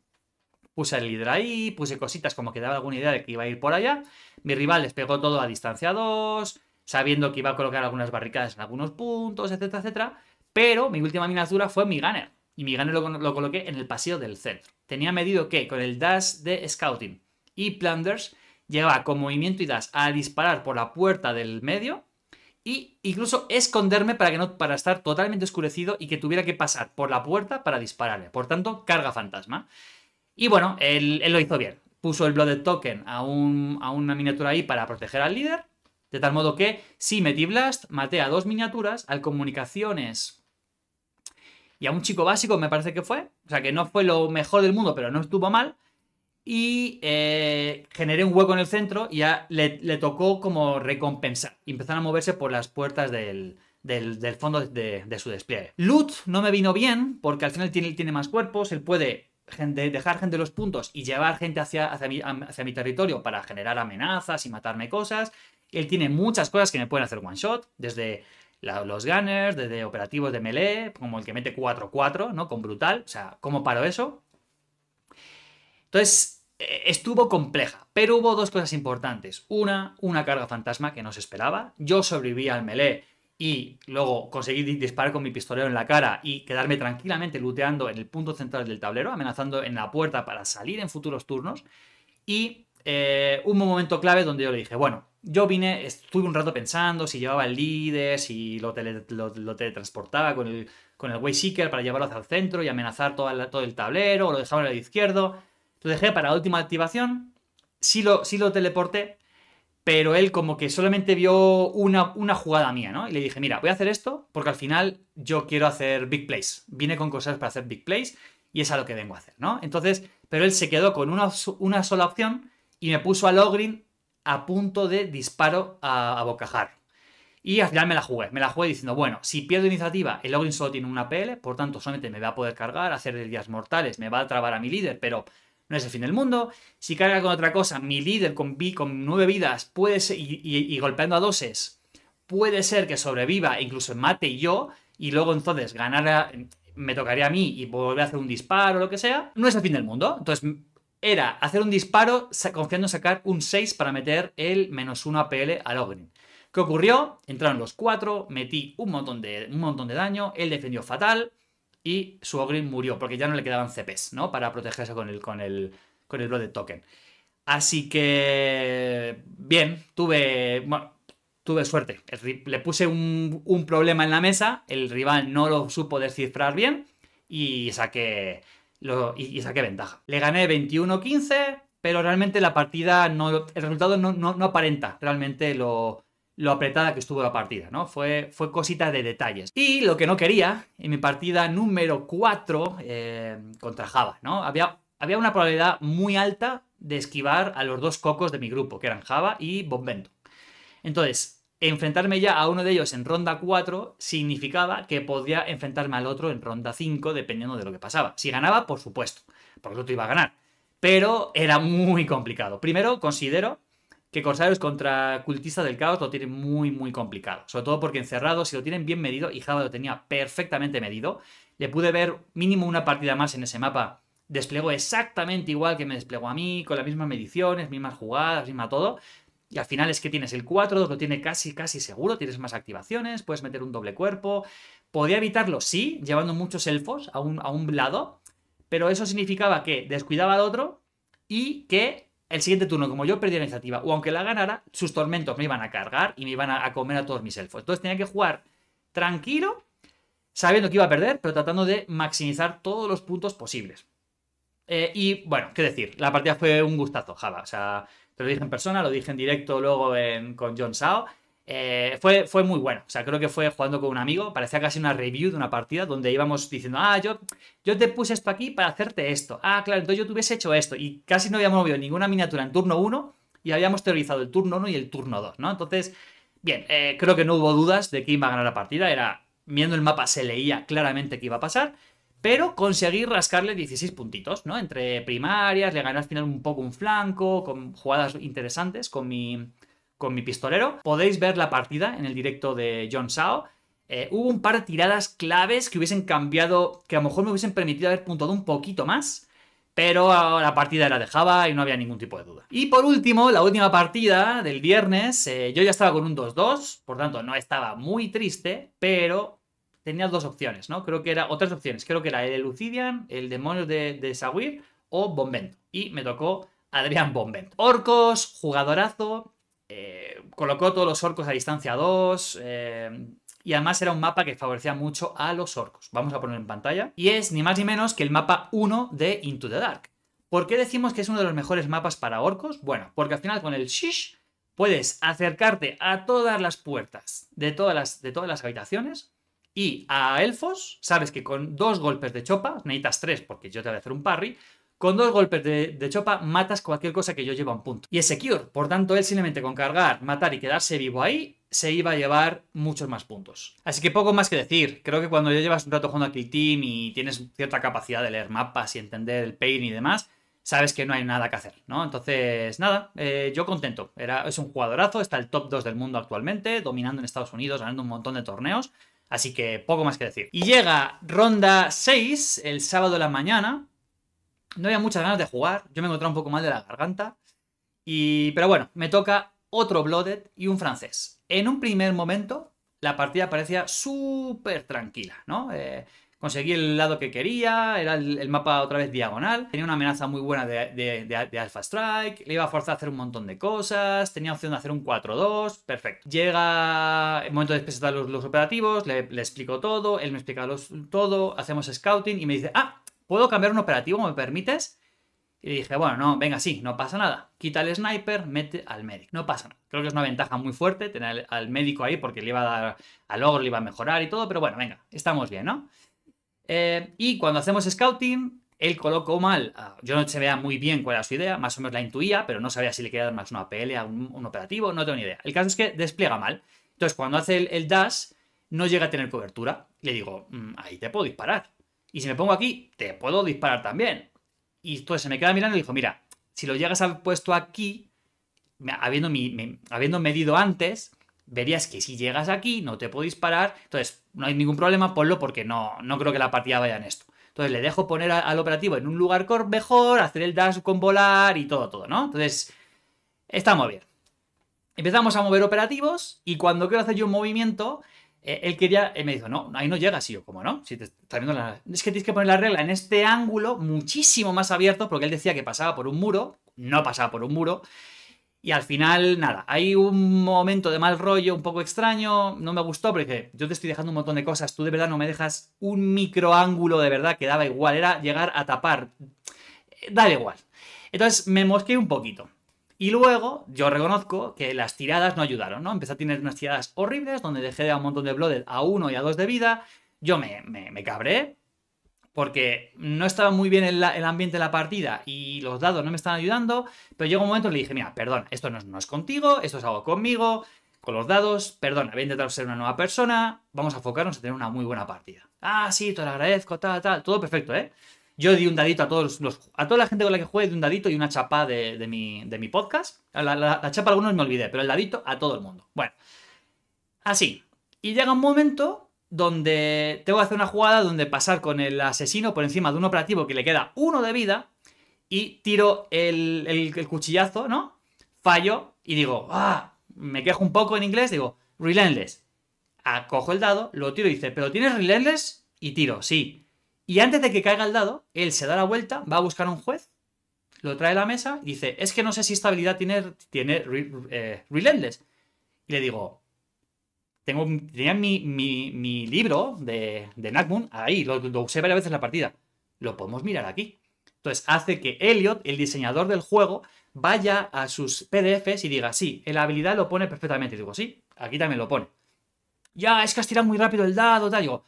puse el líder ahí, puse cositas como que daba alguna idea de que iba a ir por allá. Mi rival les pegó todo a distancia 2, sabiendo que iba a colocar algunas barricadas en algunos puntos, etcétera, etcétera. Pero mi última miniatura fue mi gunner. Y mi gunner lo, coloqué en el pasillo del centro. Tenía medido que con el dash de scouting y plunders Lleva con movimiento y das a disparar por la puerta del medio e incluso esconderme para, que no, para estar totalmente oscurecido y que tuviera que pasar por la puerta para dispararle. Por tanto, carga fantasma. Y bueno, él, lo hizo bien. Puso el Blooded Token a, a una miniatura ahí para proteger al líder. De tal modo que si metí Blast, maté a dos miniaturas, al Comunicaciones y a un chico básico, me parece que fue. O sea que no fue lo mejor del mundo, pero no estuvo mal y eh, generé un hueco en el centro y ya le, tocó como recompensar. empezar empezaron a moverse por las puertas del, fondo de, su despliegue. Loot no me vino bien porque al final tiene, tiene más cuerpos, él puede dejar gente los puntos y llevar gente hacia, hacia, mi, territorio para generar amenazas y matarme cosas. Él tiene muchas cosas que me pueden hacer one shot, desde los gunners, desde operativos de melee, como el que mete 4-4, ¿no? Con brutal. O sea, ¿cómo paro eso? Entonces, e, estuvo compleja, pero hubo dos cosas importantes. Una, una carga fantasma que no se esperaba. Yo sobreviví al melee y luego conseguí disparar con mi pistolero en la cara y quedarme tranquilamente luteando en el punto central del tablero, amenazando en la puerta para salir en futuros turnos. Y eh, un momento clave donde yo le dije, bueno, yo vine, estuve un rato pensando si llevaba el líder, si lo, teletransportaba con el, con el para llevarlo hacia el centro y amenazar todo el tablero, o lo dejaba en el izquierdo. Lo dejé para la última activación. Sí lo, teleporté, pero él como que solamente vio una, jugada mía, ¿no? Y le dije, mira, voy a hacer esto porque al final yo quiero hacer big plays. Vine con cosas para hacer big plays y es a lo que vengo a hacer, ¿no? Entonces, pero él se quedó con una, sola opción y me puso a Logrin a punto de disparo a, bocajar. Y al final me la jugué, me la jugué diciendo, bueno, si pierdo iniciativa, el Logrin solo tiene una PL, por tanto solamente me va a poder cargar, hacer días mortales, me va a trabar a mi líder, pero no es el fin del mundo. Si carga con otra cosa, mi líder con, con 9 vidas puede y, golpeando a doses, puede ser que sobreviva e incluso mate yo, y luego entonces ganara me tocaría a mí y volver a hacer un disparo o lo que sea. No es el fin del mundo. Entonces era hacer un disparo confiando en sacar un 6 para meter el menos 1 APL al Ogrin. ¿Qué ocurrió? Entraron los 4, metí un montón de, un montón de daño, él defendió fatal y su ogre murió porque ya no le quedaban CPs, ¿no? Para protegerse con el, con el, con el Token. Así que, bien, tuve, bueno, tuve suerte. Le puse un, problema en la mesa, el rival no lo supo descifrar bien y saqué, lo, y, saqué ventaja. Le gané 21-15, pero realmente la partida, no, el resultado no aparenta realmente lo, lo apretada que estuvo la partida, ¿no? Fue, fue cosita de detalles. Y lo que no quería, en mi partida número 4 eh, contra Java, ¿no? Había, había una probabilidad muy alta de esquivar a los dos cocos de mi grupo, que eran Java y Bombento. Entonces, enfrentarme ya a uno de ellos en ronda 4 significaba que podía enfrentarme al otro en ronda 5, dependiendo de lo que pasaba. Si ganaba, por supuesto, porque el otro iba a ganar. Pero era muy complicado. Primero, considero que Corsarios contra Cultista del Caos lo tiene muy, muy complicado. Sobre todo porque encerrado, si lo tienen bien medido, y Java lo tenía perfectamente medido, le pude ver mínimo una partida más en ese mapa. Desplegó exactamente igual que me desplegó a mí, con las mismas mediciones, mismas jugadas, misma todo. Y al final es que tienes el 4, lo tiene casi, casi seguro, tienes más activaciones, puedes meter un doble cuerpo. Podía evitarlo, sí, llevando muchos elfos a un lado, pero eso significaba que descuidaba al otro y que el siguiente turno, como yo perdí la iniciativa, o aunque la ganara, sus tormentos me iban a cargar y me iban a, comer a todos mis elfos. Entonces tenía que jugar tranquilo, sabiendo que iba a perder, pero tratando de maximizar todos los puntos posibles. Eh, y bueno, qué decir, la partida fue un gustazo, Java. O sea, te lo dije en persona, lo dije en directo luego con John Sao. Eh, fue, fue muy bueno. O sea, creo que fue jugando con un amigo. Parecía casi una review de una partida donde íbamos diciendo, ah, yo, yo te puse esto aquí para hacerte esto. Ah, claro, entonces yo te hubiese hecho esto. Y casi no habíamos movido ninguna miniatura en turno 1 y habíamos teorizado el turno 1 y el turno 2, ¿no? Entonces, bien, eh, creo que no hubo dudas de quién iba a ganar la partida. Era, viendo el mapa se leía claramente qué iba a pasar. Pero conseguí rascarle 16 puntitos, ¿no? Entre primarias, le gané al final un poco un flanco, con jugadas interesantes con mi, con mi pistolero. Podéis ver la partida en el directo de John Sao. Eh, hubo un par de tiradas claves que hubiesen cambiado, que a lo mejor me hubiesen permitido haber puntuado un poquito más, pero la partida la dejaba y no había ningún tipo de duda. Y por último, la última partida del viernes, eh, yo ya estaba con un 2-2, por tanto no estaba muy triste, pero tenía dos opciones, ¿no? Creo que era, o opciones, creo que era el Lucidian, el demonio de, de Sawir o Bombento. Y me tocó Adrián Bombento. Orcos, jugadorazo, eh, colocó todos los orcos a distancia 2. Eh, y además era un mapa que favorecía mucho a los orcos. Vamos a poner en pantalla. Y es ni más ni menos que el mapa 1 de Into the Dark. ¿Por qué decimos que es uno de los mejores mapas para orcos? Bueno, porque al final con el Shish puedes acercarte a todas las puertas de todas las, de todas las habitaciones y a elfos, sabes que con dos golpes de chopa, necesitas tres porque yo te voy a hacer un parry, con dos golpes de, de, chopa matas cualquier cosa que yo lleva un punto. Y es secure, por tanto él simplemente con cargar, matar y quedarse vivo ahí se iba a llevar muchos más puntos. Así que poco más que decir. Creo que cuando ya llevas un rato jugando a Kill Team y tienes cierta capacidad de leer mapas y entender el pain y demás, sabes que no hay nada que hacer, ¿no? Entonces, nada, eh, yo contento. Era, es un jugadorazo, está el top 2 del mundo actualmente, dominando en Estados Unidos, ganando un montón de torneos. Así que poco más que decir. Y llega ronda 6 el sábado de la mañana, no había muchas ganas de jugar, yo me encontraba un poco mal de la garganta. Y, pero bueno, me toca otro Blooded y un francés. En un primer momento, la partida parecía súper tranquila, ¿no? Eh, conseguí el lado que quería, era el, mapa otra vez diagonal, tenía una amenaza muy buena de, de, Alpha Strike, le iba a forzar a hacer un montón de cosas, tenía opción de hacer un 4-2, perfecto. Llega el momento de presentar los, operativos, le, explico todo, él me explica todo, hacemos scouting y me dice, ah, ¿Puedo cambiar un operativo? ¿Me permites? Y le dije, bueno, no, venga, sí, no pasa nada. Quita el sniper, mete al médico. No pasa nada. Creo que es una ventaja muy fuerte tener al médico ahí porque le iba a dar al logro, le iba a mejorar y todo, pero bueno, venga, estamos bien, ¿no? Eh, y cuando hacemos scouting, él colocó mal. Yo no se vea muy bien cuál era su idea, más o menos la intuía, pero no sabía si le quería dar más una pelea, a un, operativo, no tengo ni idea. El caso es que despliega mal. Entonces, cuando hace el, dash, no llega a tener cobertura. Le digo, mm, ahí te puedo disparar. Y si me pongo aquí, te puedo disparar también. Y entonces se me queda mirando y dijo, mira, si lo llegas a haber puesto aquí, habiendo, habiendo medido antes, verías que si llegas aquí no te puedo disparar. Entonces, no hay ningún problema, ponlo porque no, no creo que la partida vaya en esto. Entonces le dejo poner al operativo en un lugar mejor, hacer el dash con volar y todo, todo, ¿no? Entonces, estamos bien. Empezamos a mover operativos y cuando quiero hacer yo un movimiento, eh, él quería, él me dijo, no, ahí no llegas. Y yo, ¿cómo no? Si te está viendo Es que tienes que poner la regla en este ángulo muchísimo más abierto, porque él decía que pasaba por un muro, no pasaba por un muro. Y al final, nada, hay un momento de mal rollo un poco extraño, no me gustó, pero dije, yo te estoy dejando un montón de cosas, tú de verdad no me dejas un micro ángulo de verdad que daba igual, era llegar a tapar. Eh, da igual. Entonces me mosqué un poquito. Y luego yo reconozco que las tiradas no ayudaron, ¿no? Empecé a tener unas tiradas horribles donde dejé a un montón de Blooded a uno y a dos de vida. Yo me, cabré porque no estaba muy bien el, ambiente de la partida y los dados no me estaban ayudando, pero llegó un momento le dije, mira, perdón, esto no, es contigo, esto es algo conmigo, con los dados, perdón, voy a ser una nueva persona, vamos a enfocarnos a tener una muy buena partida. Ah, sí, te lo agradezco, tal, tal, todo perfecto, ¿eh? Yo di un dadito a todos los, a toda la gente con la que juegue di un dadito y una chapa de, mi, de mi, podcast. La, chapa a algunos me olvidé, pero el dadito a todo el mundo. Bueno, así. Y llega un momento donde tengo que hacer una jugada donde pasar con el asesino por encima de un operativo que le queda uno de vida y tiro el, el, cuchillazo, ¿no? Fallo y digo, ah, me quejo un poco en inglés, digo, relentless. Acojo el dado, lo tiro y dice, pero tienes relentless y tiro, sí. Y antes de que caiga el dado, él se da la vuelta, va a buscar a un juez, lo trae a la mesa y dice, es que no sé si esta habilidad tiene, tiene eh, Relentless. Y le digo, tengo, tenía mi, mi, libro de, de ahí, lo, usé varias veces en la partida. Lo podemos mirar aquí. Entonces hace que Elliot, el diseñador del juego, vaya a sus PDFs y diga, sí, la habilidad lo pone perfectamente. Y digo, sí, aquí también lo pone. Ya, es que has tirado muy rápido el dado, tal. Digo,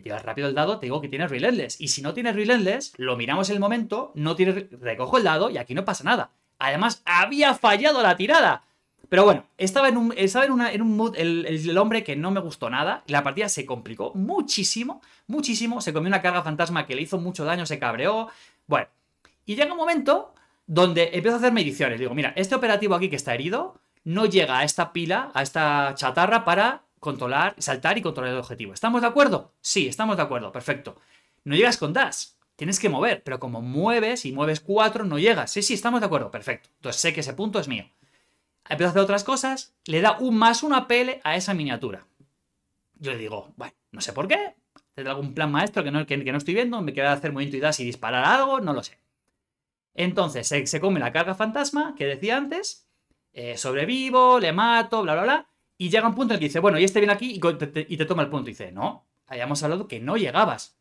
tiras rápido el dado, te digo que tienes Relentless. Y si no tienes Relentless, lo miramos en el momento, no tienes, recojo el dado y aquí no pasa nada. Además, había fallado la tirada. Pero bueno, estaba en un, estaba en, una, en un mood el, el, hombre que no me gustó nada. La partida se complicó muchísimo, muchísimo. Se comió una carga fantasma que le hizo mucho daño, se cabreó. Bueno, y llega un momento donde empiezo a hacer mediciones. Digo, mira, este operativo aquí que está herido no llega a esta pila, a esta chatarra para controlar, saltar y controlar el objetivo. ¿Estamos de acuerdo? Sí, estamos de acuerdo, perfecto. No llegas con dash, tienes que mover, pero como mueves y mueves cuatro, no llegas. Sí, sí, estamos de acuerdo, perfecto. Entonces sé que ese punto es mío. Empiezo a hacer otras cosas, le da un más una pele a esa miniatura. Yo le digo, bueno, no sé por qué, tendrá algún plan maestro que no, no estoy viendo, me queda hacer movimiento y dash y disparar algo, no lo sé. Entonces se, come la carga fantasma que decía antes, eh, sobrevivo, le mato, bla, bla, bla. Y llega un punto en el que dice, bueno, y este viene aquí y te, toma el punto. Y dice, no, hayamos hablado que no llegabas.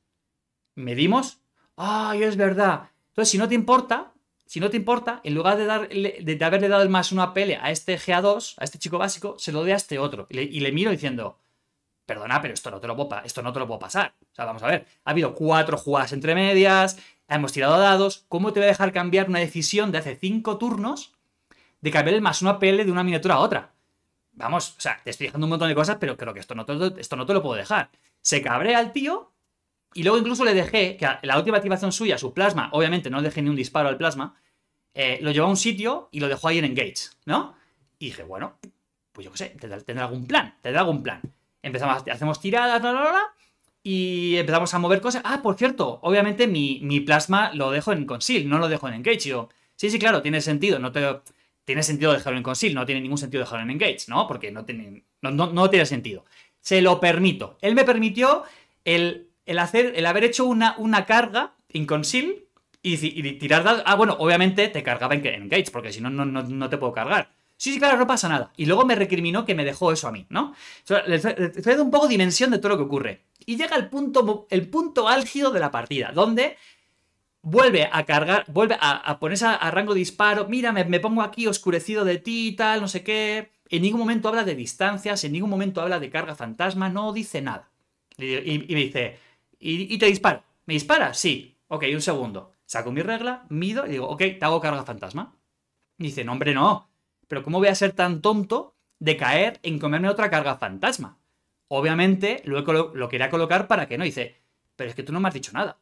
Medimos. Ay, es verdad. Entonces, si no te importa, si no te importa, en lugar de, darle, de haberle dado el más uno a Pele a este GA2, a este chico básico, se lo dé a este otro. Y le, miro diciendo, perdona, pero esto no, te lo puedo, esto no te lo puedo pasar. O sea, vamos a ver, ha habido cuatro jugadas entre medias, hemos tirado dados. ¿Cómo te voy a dejar cambiar una decisión de hace cinco turnos de cambiar el más uno a Pele de una miniatura a otra? Vamos, o sea, te estoy dejando un montón de cosas, pero creo que esto no, te, esto no te lo puedo dejar. Se cabré al tío y luego incluso le dejé, que la última activación suya, su plasma, obviamente no le dejé ni un disparo al plasma, eh, lo llevó a un sitio y lo dejó ahí en Engage, ¿no? Y dije, bueno, pues yo qué sé, tendrá algún plan, tendrá algún plan. Empezamos, hacemos tiradas, bla, bla, bla, y empezamos a mover cosas. Ah, por cierto, obviamente mi, mi plasma lo dejo en Conceal, no lo dejo en Engage. yo, sí, sí, claro, tiene sentido, no te tiene sentido dejarlo en Conceal, no tiene ningún sentido dejarlo en Engage, ¿no? Porque no tiene, no, tiene sentido. Se lo permito. Él me permitió el, hacer, el haber hecho una, una carga en Conceal y, tirar Ah, bueno, obviamente te cargaba en Engage, porque si no, no, no te puedo cargar. Sí, sí, claro, no pasa nada. Y luego me recriminó que me dejó eso a mí, ¿no? O estoy un poco dimensión de todo lo que ocurre. Y llega el punto, el punto álgido de la partida, donde vuelve a cargar, vuelve a, ponerse a, rango disparo, mira, me, pongo aquí oscurecido de ti y tal, no sé qué. En ningún momento habla de distancias, en ningún momento habla de carga fantasma, no dice nada. Y, me dice, ¿Y, te disparo? ¿Me dispara? Sí. Ok, un segundo. Saco mi regla, mido y digo, ok, te hago carga fantasma. Y dice, no, hombre, no. Pero ¿cómo voy a ser tan tonto de caer en comerme otra carga fantasma? Obviamente lo, lo quería colocar para que no. dice, pero es que tú no me has dicho nada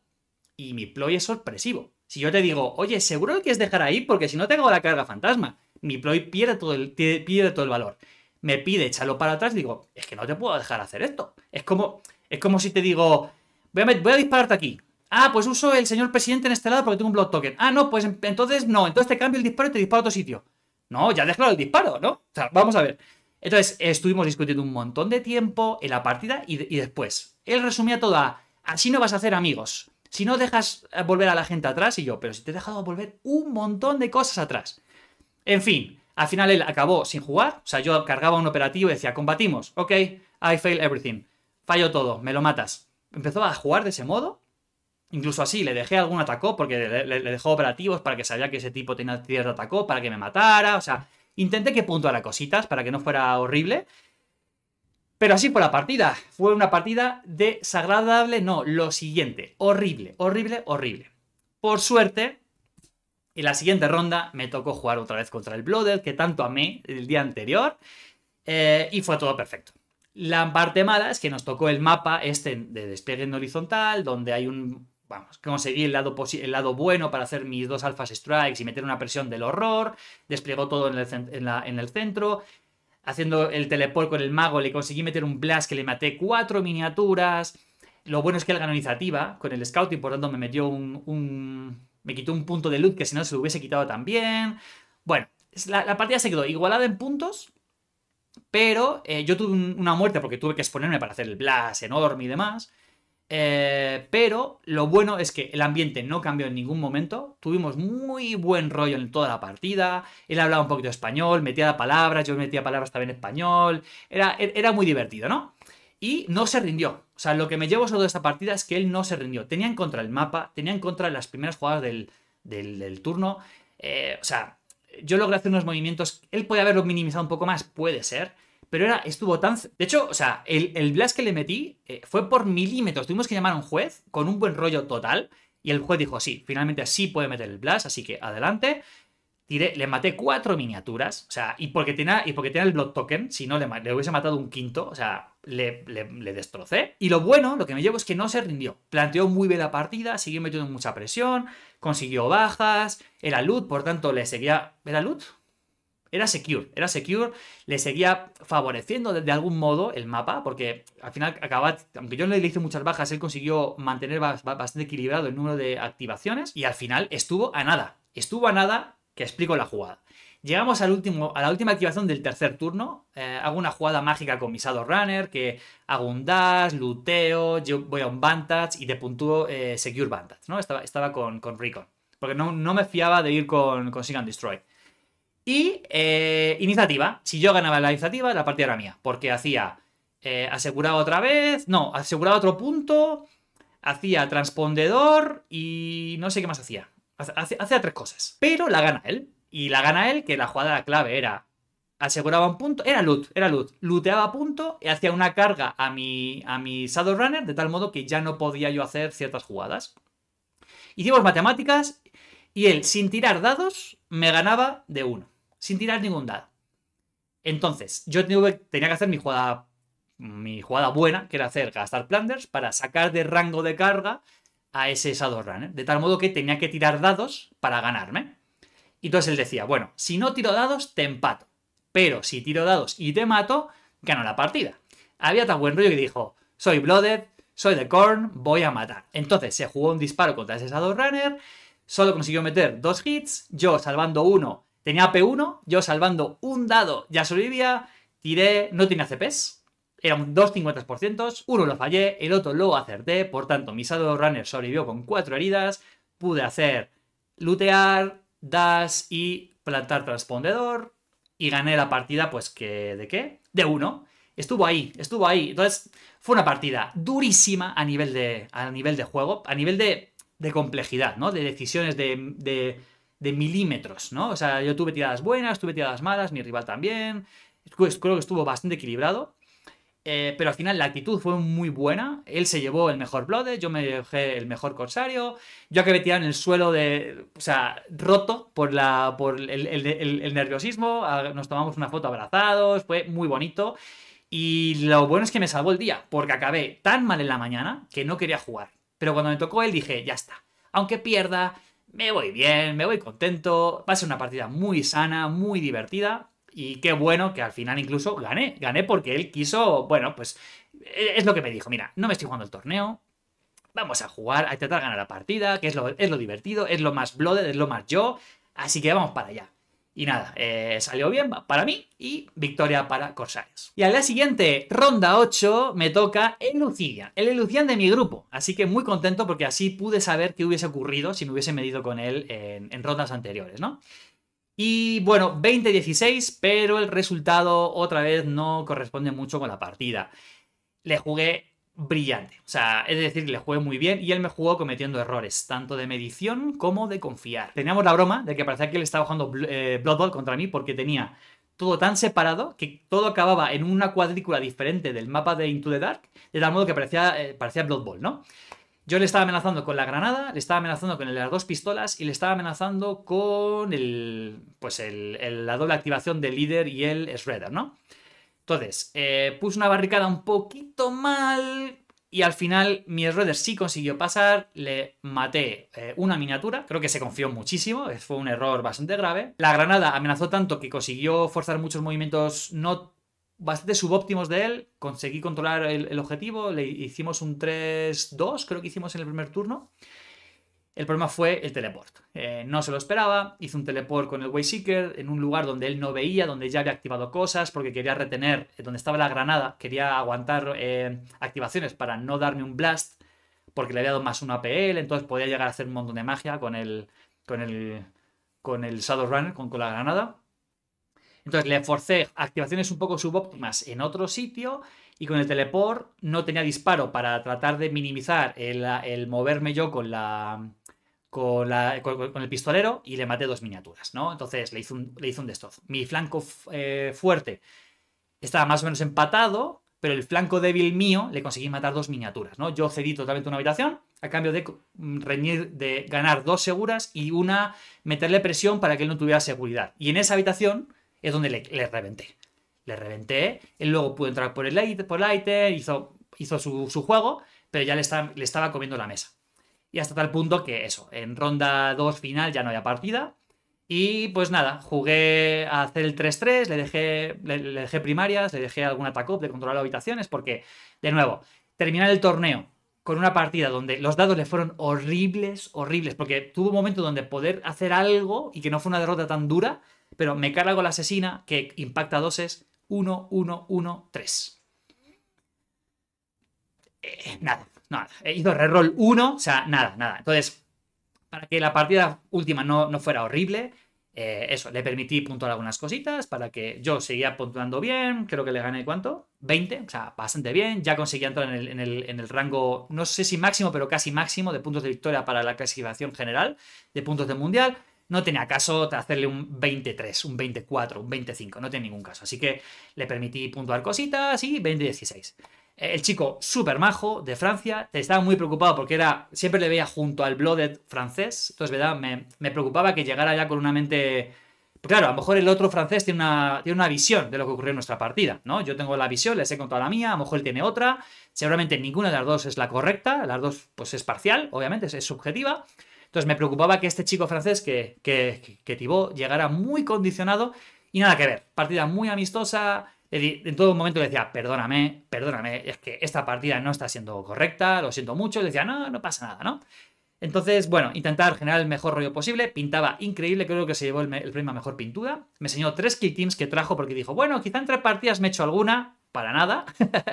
y mi ploy es sorpresivo. Si yo te digo, oye, seguro que quieres dejar ahí porque si no tengo la carga fantasma, mi ploy pierde todo el, pierde todo el valor. Me pide echarlo para atrás, digo, es que no te puedo dejar hacer esto. Es como, es como si te digo, voy a, voy a dispararte aquí. Ah, pues uso el señor presidente en este lado porque tengo un block token. Ah, no, pues entonces no, entonces te cambio el disparo y te disparo a otro sitio. No, ya has dejado el disparo, ¿no? O sea, vamos a ver. Entonces, estuvimos discutiendo un montón de tiempo en la partida y, y después. Él resumía todo a, así no vas a hacer amigos. Si no dejas eh, volver a la gente atrás, y yo, pero si te he dejado volver un montón de cosas atrás. En fin, al final él acabó sin jugar, o sea, yo cargaba un operativo y decía, combatimos, ok, I fail everything, fallo todo, me lo matas. Empezó a jugar de ese modo, incluso así, le dejé algún atacó, porque le, dejó operativos para que sabía que ese tipo tenía de atacó, para que me matara, o sea, intenté que puntuara cositas para que no fuera horrible, pero así por la partida. Fue una partida desagradable, no, lo siguiente. Horrible, horrible, horrible. Por suerte, en la siguiente ronda me tocó jugar otra vez contra el Blooded, que tanto amé el día anterior. Eh, y fue todo perfecto. La parte mala es que nos tocó el mapa este de despliegue en horizontal, donde hay un... Vamos, conseguí el lado, el lado bueno para hacer mis dos alfas strikes y meter una presión del horror. Desplegó todo en el centro haciendo el teleport con el mago, le conseguí meter un blast que le maté cuatro miniaturas. Lo bueno es que él ganó iniciativa con el scouting, por tanto me metió un, me quitó un punto de loot que si no se lo hubiese quitado también. Bueno, la, partida se quedó igualada en puntos, pero eh, yo tuve una muerte porque tuve que exponerme para hacer el blast enorme y demás. Eh, pero lo bueno es que el ambiente no cambió en ningún momento. Tuvimos muy buen rollo en toda la partida. Él hablaba un poquito español, metía palabras, yo metía palabras también en español. Er, era, muy divertido, ¿no? Y no se rindió. O sea, lo que me llevo sobre esta partida es que él no se rindió. Tenía en contra el mapa, tenía en contra las primeras jugadas del, turno. Eh, o sea, yo logré hacer unos movimientos. Él puede haberlo minimizado un poco más, puede ser pero era, estuvo tan. De hecho, o sea, el, blast que le metí eh, fue por milímetros. Tuvimos que llamar a un juez con un buen rollo total. Y el juez dijo: Sí, finalmente sí puede meter el blast, así que adelante. le maté cuatro miniaturas. O sea, y porque tenía, y porque el block token, si no le, hubiese matado un quinto. O sea, le, destrocé. Y lo bueno, lo que me llevo es que no se rindió. Planteó muy bien la partida, siguió metiendo mucha presión, consiguió bajas. Era loot, por tanto, le seguía. ¿Era loot? era secure, era secure, le seguía favoreciendo de, algún modo el mapa, porque al final acababa, aunque yo le hice muchas bajas, él consiguió mantener bastante equilibrado el número de activaciones y al final estuvo a nada, estuvo a nada que explico la jugada. Llegamos al último, a la última activación del tercer turno. Eh, hago una jugada mágica con misado Runner, que hago un dash, luteo, yo voy a un Vantage y de puntuó eh, Secure Vantage, ¿no? Estaba, con, con Recon. Porque no, no, me fiaba de ir con, con Destroy. Y eh, iniciativa. Si yo ganaba la iniciativa, la partida era mía. Porque hacía eh, asegurado otra vez. No, aseguraba otro punto. Hacía transpondedor. Y no sé qué más hacía. Hacía, tres cosas. Pero la gana él. Y la gana él, que la jugada clave era aseguraba un punto, era loot, era loot, looteaba punto y hacía una carga a mi, a mi Shadowrunner de tal modo que ya no podía yo hacer ciertas jugadas. Hicimos matemáticas y él, sin tirar dados, me ganaba de uno sin tirar ningún dado. Entonces, yo tenía que hacer mi jugada, mi jugada buena, que era hacer gastar plunders para sacar de rango de carga a ese Runner. De tal modo que tenía que tirar dados para ganarme. Y entonces él decía, bueno, si no tiro dados, te empato. Pero si tiro dados y te mato, gano la partida. Había tan buen rollo que dijo, soy Blooded, soy de Korn, voy a matar. Entonces se jugó un disparo contra ese Runner, solo consiguió meter dos hits, yo salvando uno Tenía P1, yo salvando un dado ya sobrevivía, tiré, no tenía CPs, eran un 2,50%, uno lo fallé, el otro lo acerté, por tanto mi Runner sobrevivió con cuatro heridas, pude hacer lootear, dash y plantar transpondedor y gané la partida pues que de qué? De uno. Estuvo ahí, estuvo ahí. Entonces fue una partida durísima a nivel de, a nivel de juego, a nivel de, complejidad, ¿no? De decisiones, de de milímetros, ¿no? O sea, yo tuve tiradas buenas, tuve tiradas malas, mi rival también. Pues, creo que estuvo bastante equilibrado. Eh, pero al final la actitud fue muy buena. Él se llevó el mejor Blooded, yo me dejé el mejor Corsario. Yo acabé tirado en el suelo de. O sea, roto por, la, por el, el nerviosismo. Ah, nos tomamos una foto abrazados, fue muy bonito. Y lo bueno es que me salvó el día, porque acabé tan mal en la mañana que no quería jugar. Pero cuando me tocó él dije, ya está. Aunque pierda, me voy bien, me voy contento, va a ser una partida muy sana, muy divertida. Y qué bueno que al final incluso gané. Gané porque él quiso, bueno, pues e, es lo que me dijo. Mira, no me estoy jugando el torneo, vamos a jugar, a intentar ganar la partida, que es lo, es lo divertido, es lo más blooded, es lo más yo. Así que vamos para allá. Y nada, eh, salió bien para mí y victoria para Corsarios. Y a la siguiente ronda 8 me toca el Lucía el Lucían de mi grupo. Así que muy contento porque así pude saber qué hubiese ocurrido si me hubiese medido con él en, rondas anteriores, ¿no? Y bueno, 20-16, pero el resultado otra vez no corresponde mucho con la partida. Le jugué brillante. O sea, es decir, le jugué muy bien y él me jugó cometiendo errores, tanto de medición como de confiar. Teníamos la broma de que parecía que él estaba jugando eh, Blood Bowl contra mí porque tenía todo tan separado que todo acababa en una cuadrícula diferente del mapa de Into the Dark, de tal modo que parecía, eh, parecía Blood Bowl, ¿no? Yo le estaba amenazando con la granada, le estaba amenazando con las dos pistolas y le estaba amenazando con el, pues la doble activación del líder y el Shredder, ¿no? Entonces, eh, puse una barricada un poquito mal y al final mi sí consiguió pasar, le maté eh, una miniatura, creo que se confió muchísimo, eh, fue un error bastante grave. La granada amenazó tanto que consiguió forzar muchos movimientos no bastante subóptimos de él, conseguí controlar el, el objetivo, le hicimos un 3-2, creo que hicimos en el primer turno. El problema fue el teleport. Eh, no se lo esperaba, Hice un teleport con el Wayseeker en un lugar donde él no veía, donde ya había activado cosas, porque quería retener eh, donde estaba la granada, quería aguantar eh, activaciones para no darme un blast, porque le había dado más un APL, entonces podía llegar a hacer un montón de magia con el, con el, con el Shadow Runner, con, con la granada. Entonces le forcé activaciones un poco subóptimas en otro sitio y con el teleport no tenía disparo para tratar de minimizar el, el moverme yo con la, con, el pistolero y le maté dos miniaturas, ¿no? Entonces le hizo un, le un destrozo. Mi flanco eh, fuerte estaba más o menos empatado, pero el flanco débil mío le conseguí matar dos miniaturas, ¿no? Yo cedí totalmente una habitación a cambio de ganar dos seguras y una meterle presión para que él no tuviera seguridad. Y en esa habitación es donde le, reventé. Le reventé, él luego pudo entrar por el, por hizo, su, juego, pero ya le estaba comiendo la mesa. Y hasta tal punto que eso, en ronda 2 final ya no había partida. Y pues nada, jugué a hacer el 3-3, le dejé, le, dejé primarias, le dejé algún atacop de controlar las habitaciones, porque, de nuevo, terminar el torneo con una partida donde los dados le fueron horribles, horribles, porque tuvo un momento donde poder hacer algo y que no fue una derrota tan dura, pero me cargo la asesina que impacta doses 1, 1, 1, 3. nada, nada, hizo reroll 1, o sea, nada, nada. Entonces, para que la partida última no, no fuera horrible, eh, eso, le permití puntuar algunas cositas para que yo seguía puntuando bien, creo que le gané cuánto, 20, o sea, bastante bien, ya conseguía entrar en el, en, el, rango, no sé si máximo, pero casi máximo de puntos de victoria para la clasificación general de puntos de mundial. No tenía caso de hacerle un 23, un 24, un 25, no tenía ningún caso. Así que le permití puntuar cositas y 20-16. El chico súper majo de Francia, estaba muy preocupado porque era siempre le veía junto al Blooded francés, entonces ¿verdad? Me, preocupaba que llegara ya con una mente... Pues claro, a lo mejor el otro francés tiene una, tiene una visión de lo que ocurrió en nuestra partida, ¿no? Yo tengo la visión, les he contado la mía, a lo mejor él tiene otra, seguramente ninguna de las dos es la correcta, las dos pues es parcial, obviamente, es, subjetiva, entonces me preocupaba que este chico francés, que, que, que Tibó, llegara muy condicionado y nada que ver. Partida muy amistosa, en todo momento le decía, perdóname, perdóname, es que esta partida no está siendo correcta, lo siento mucho. Y decía, no, no pasa nada, ¿no? Entonces, bueno, intentar generar el mejor rollo posible. Pintaba increíble, creo que se llevó el, premio mejor pintura. Me enseñó tres kill teams que trajo porque dijo, bueno, quizá en tres partidas me he hecho alguna, para nada. (laughs)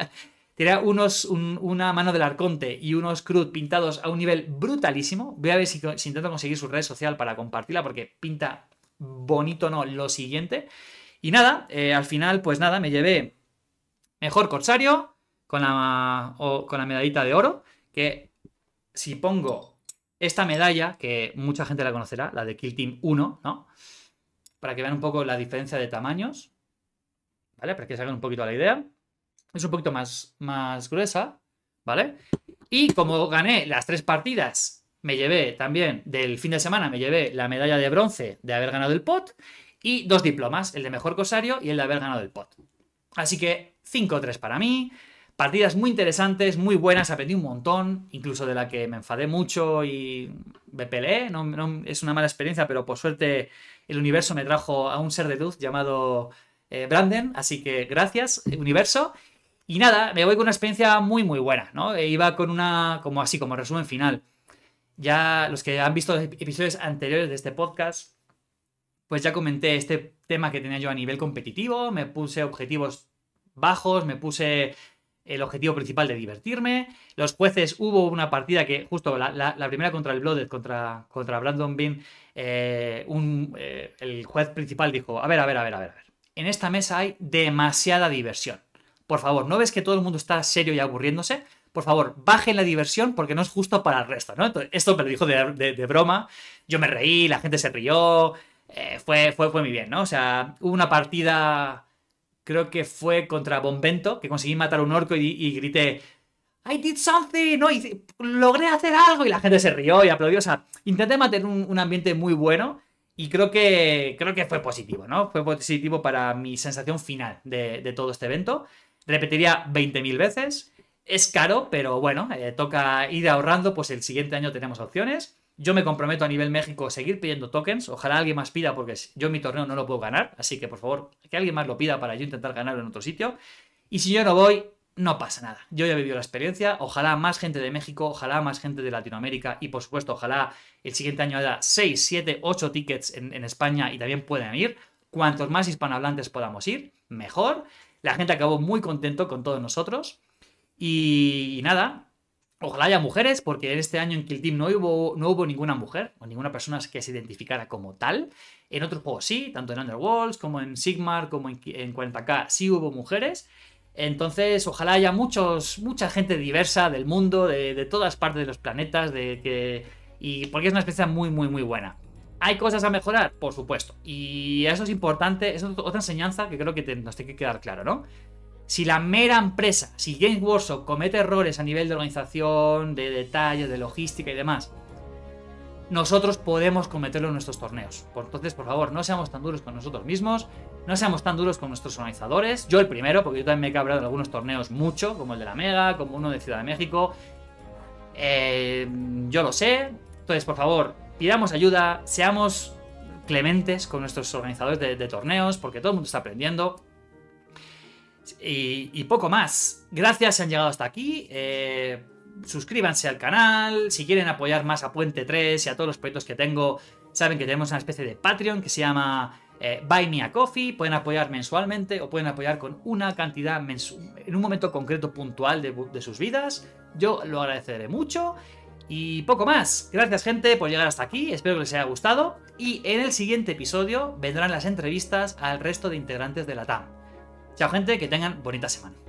Tira unos, una mano del arconte y unos crud pintados a un nivel brutalísimo. Voy a ver si, si intento conseguir su red social para compartirla porque pinta bonito, no, lo siguiente. Y nada, eh, al final, pues nada, me llevé mejor corsario con la, con la medallita de oro, que si pongo esta medalla, que mucha gente la conocerá, la de Kill Team 1, ¿no? Para que vean un poco la diferencia de tamaños, ¿vale? Para que se hagan un poquito la idea. Es un poquito más, más gruesa, ¿vale? Y como gané las tres partidas, me llevé también del fin de semana, me llevé la medalla de bronce de haber ganado el pot y dos diplomas, el de mejor cosario y el de haber ganado el pot. Así que 5-3 para mí. Partidas muy interesantes, muy buenas, aprendí un montón, incluso de la que me enfadé mucho y me peleé. No, es una mala experiencia, pero por suerte el universo me trajo a un ser de luz llamado Brandon. Eh, Branden, así que gracias, universo. Y nada, me voy con una experiencia muy, muy buena, ¿no? E iba con una, como así, como resumen final. Ya los que han visto episodios anteriores de este podcast pues ya comenté este tema que tenía yo a nivel competitivo, me puse objetivos bajos, me puse el objetivo principal de divertirme. Los jueces, hubo una partida que, justo la, primera contra el Blooded, contra, contra Brandon Bean, eh, eh, el juez principal dijo, a ver, a ver, a ver, a ver, a ver. En esta mesa hay demasiada diversión. Por favor, ¿no ves que todo el mundo está serio y aburriéndose? Por favor, bajen la diversión porque no es justo para el resto, ¿no? esto me lo dijo de broma. Yo me reí, la gente se rió, eh, fue, fue, muy bien, ¿no? O sea, hubo una partida, creo que fue contra Bombento, que conseguí matar a un orco y, grité, I did something, ¿no? Y logré hacer algo y la gente se rió y aplaudió. O sea, intenté mantener un, ambiente muy bueno y creo que, creo que fue positivo, ¿no? Fue positivo para mi sensación final de, todo este evento. Repetiría 20.000 veces. Es caro, pero bueno, eh, toca ir ahorrando, pues el siguiente año tenemos opciones. Yo me comprometo a nivel México a seguir pidiendo tokens. Ojalá alguien más pida porque yo en mi torneo no lo puedo ganar. Así que por favor, que alguien más lo pida para yo intentar ganarlo en otro sitio. Y si yo no voy, no pasa nada. Yo ya he vivido la experiencia. Ojalá más gente de México, ojalá más gente de Latinoamérica y por supuesto, ojalá el siguiente año haya 6, 7, 8 tickets en, España y también puedan ir. Cuantos más hispanohablantes podamos ir, mejor. La gente acabó muy contento con todos nosotros. y nada, Ojalá haya mujeres, porque en este año en Kill Team no hubo, no hubo ninguna mujer o ninguna persona que se identificara como tal. En otros juegos sí, tanto en Underworlds como en Sigmar, como en, 40k, sí hubo mujeres. Entonces, ojalá haya muchos, mucha gente diversa del mundo, de, todas partes de los planetas, de que. Y porque es una especie muy, muy, muy buena. ¿Hay cosas a mejorar? Por supuesto. Y eso es importante, es otra enseñanza que creo que nos tiene que quedar claro, ¿no? Si la mera empresa, si Games Workshop comete errores a nivel de organización, de detalles, de logística y demás, nosotros podemos cometerlo en nuestros torneos. entonces, por favor, no seamos tan duros con nosotros mismos, no seamos tan duros con nuestros organizadores. Yo el primero, porque yo también me he cabrado en algunos torneos mucho, como el de la Mega, como uno de Ciudad de México. Eh, yo lo sé. Entonces, por favor, pidamos ayuda, seamos clementes con nuestros organizadores de torneos, porque todo el mundo está aprendiendo. Y, poco más. Gracias si han llegado hasta aquí. Eh, suscríbanse al canal. Si quieren apoyar más a Puente 3 y a todos los proyectos que tengo, saben que tenemos una especie de Patreon que se llama eh, Buy Me a Coffee. Pueden apoyar mensualmente o pueden apoyar con una cantidad en un momento concreto puntual de, de sus vidas. Yo lo agradeceré mucho. Y poco más. Gracias gente por llegar hasta aquí, espero que les haya gustado. Y en el siguiente episodio vendrán las entrevistas al resto de integrantes de la TAM. Chao gente, que tengan bonita semana.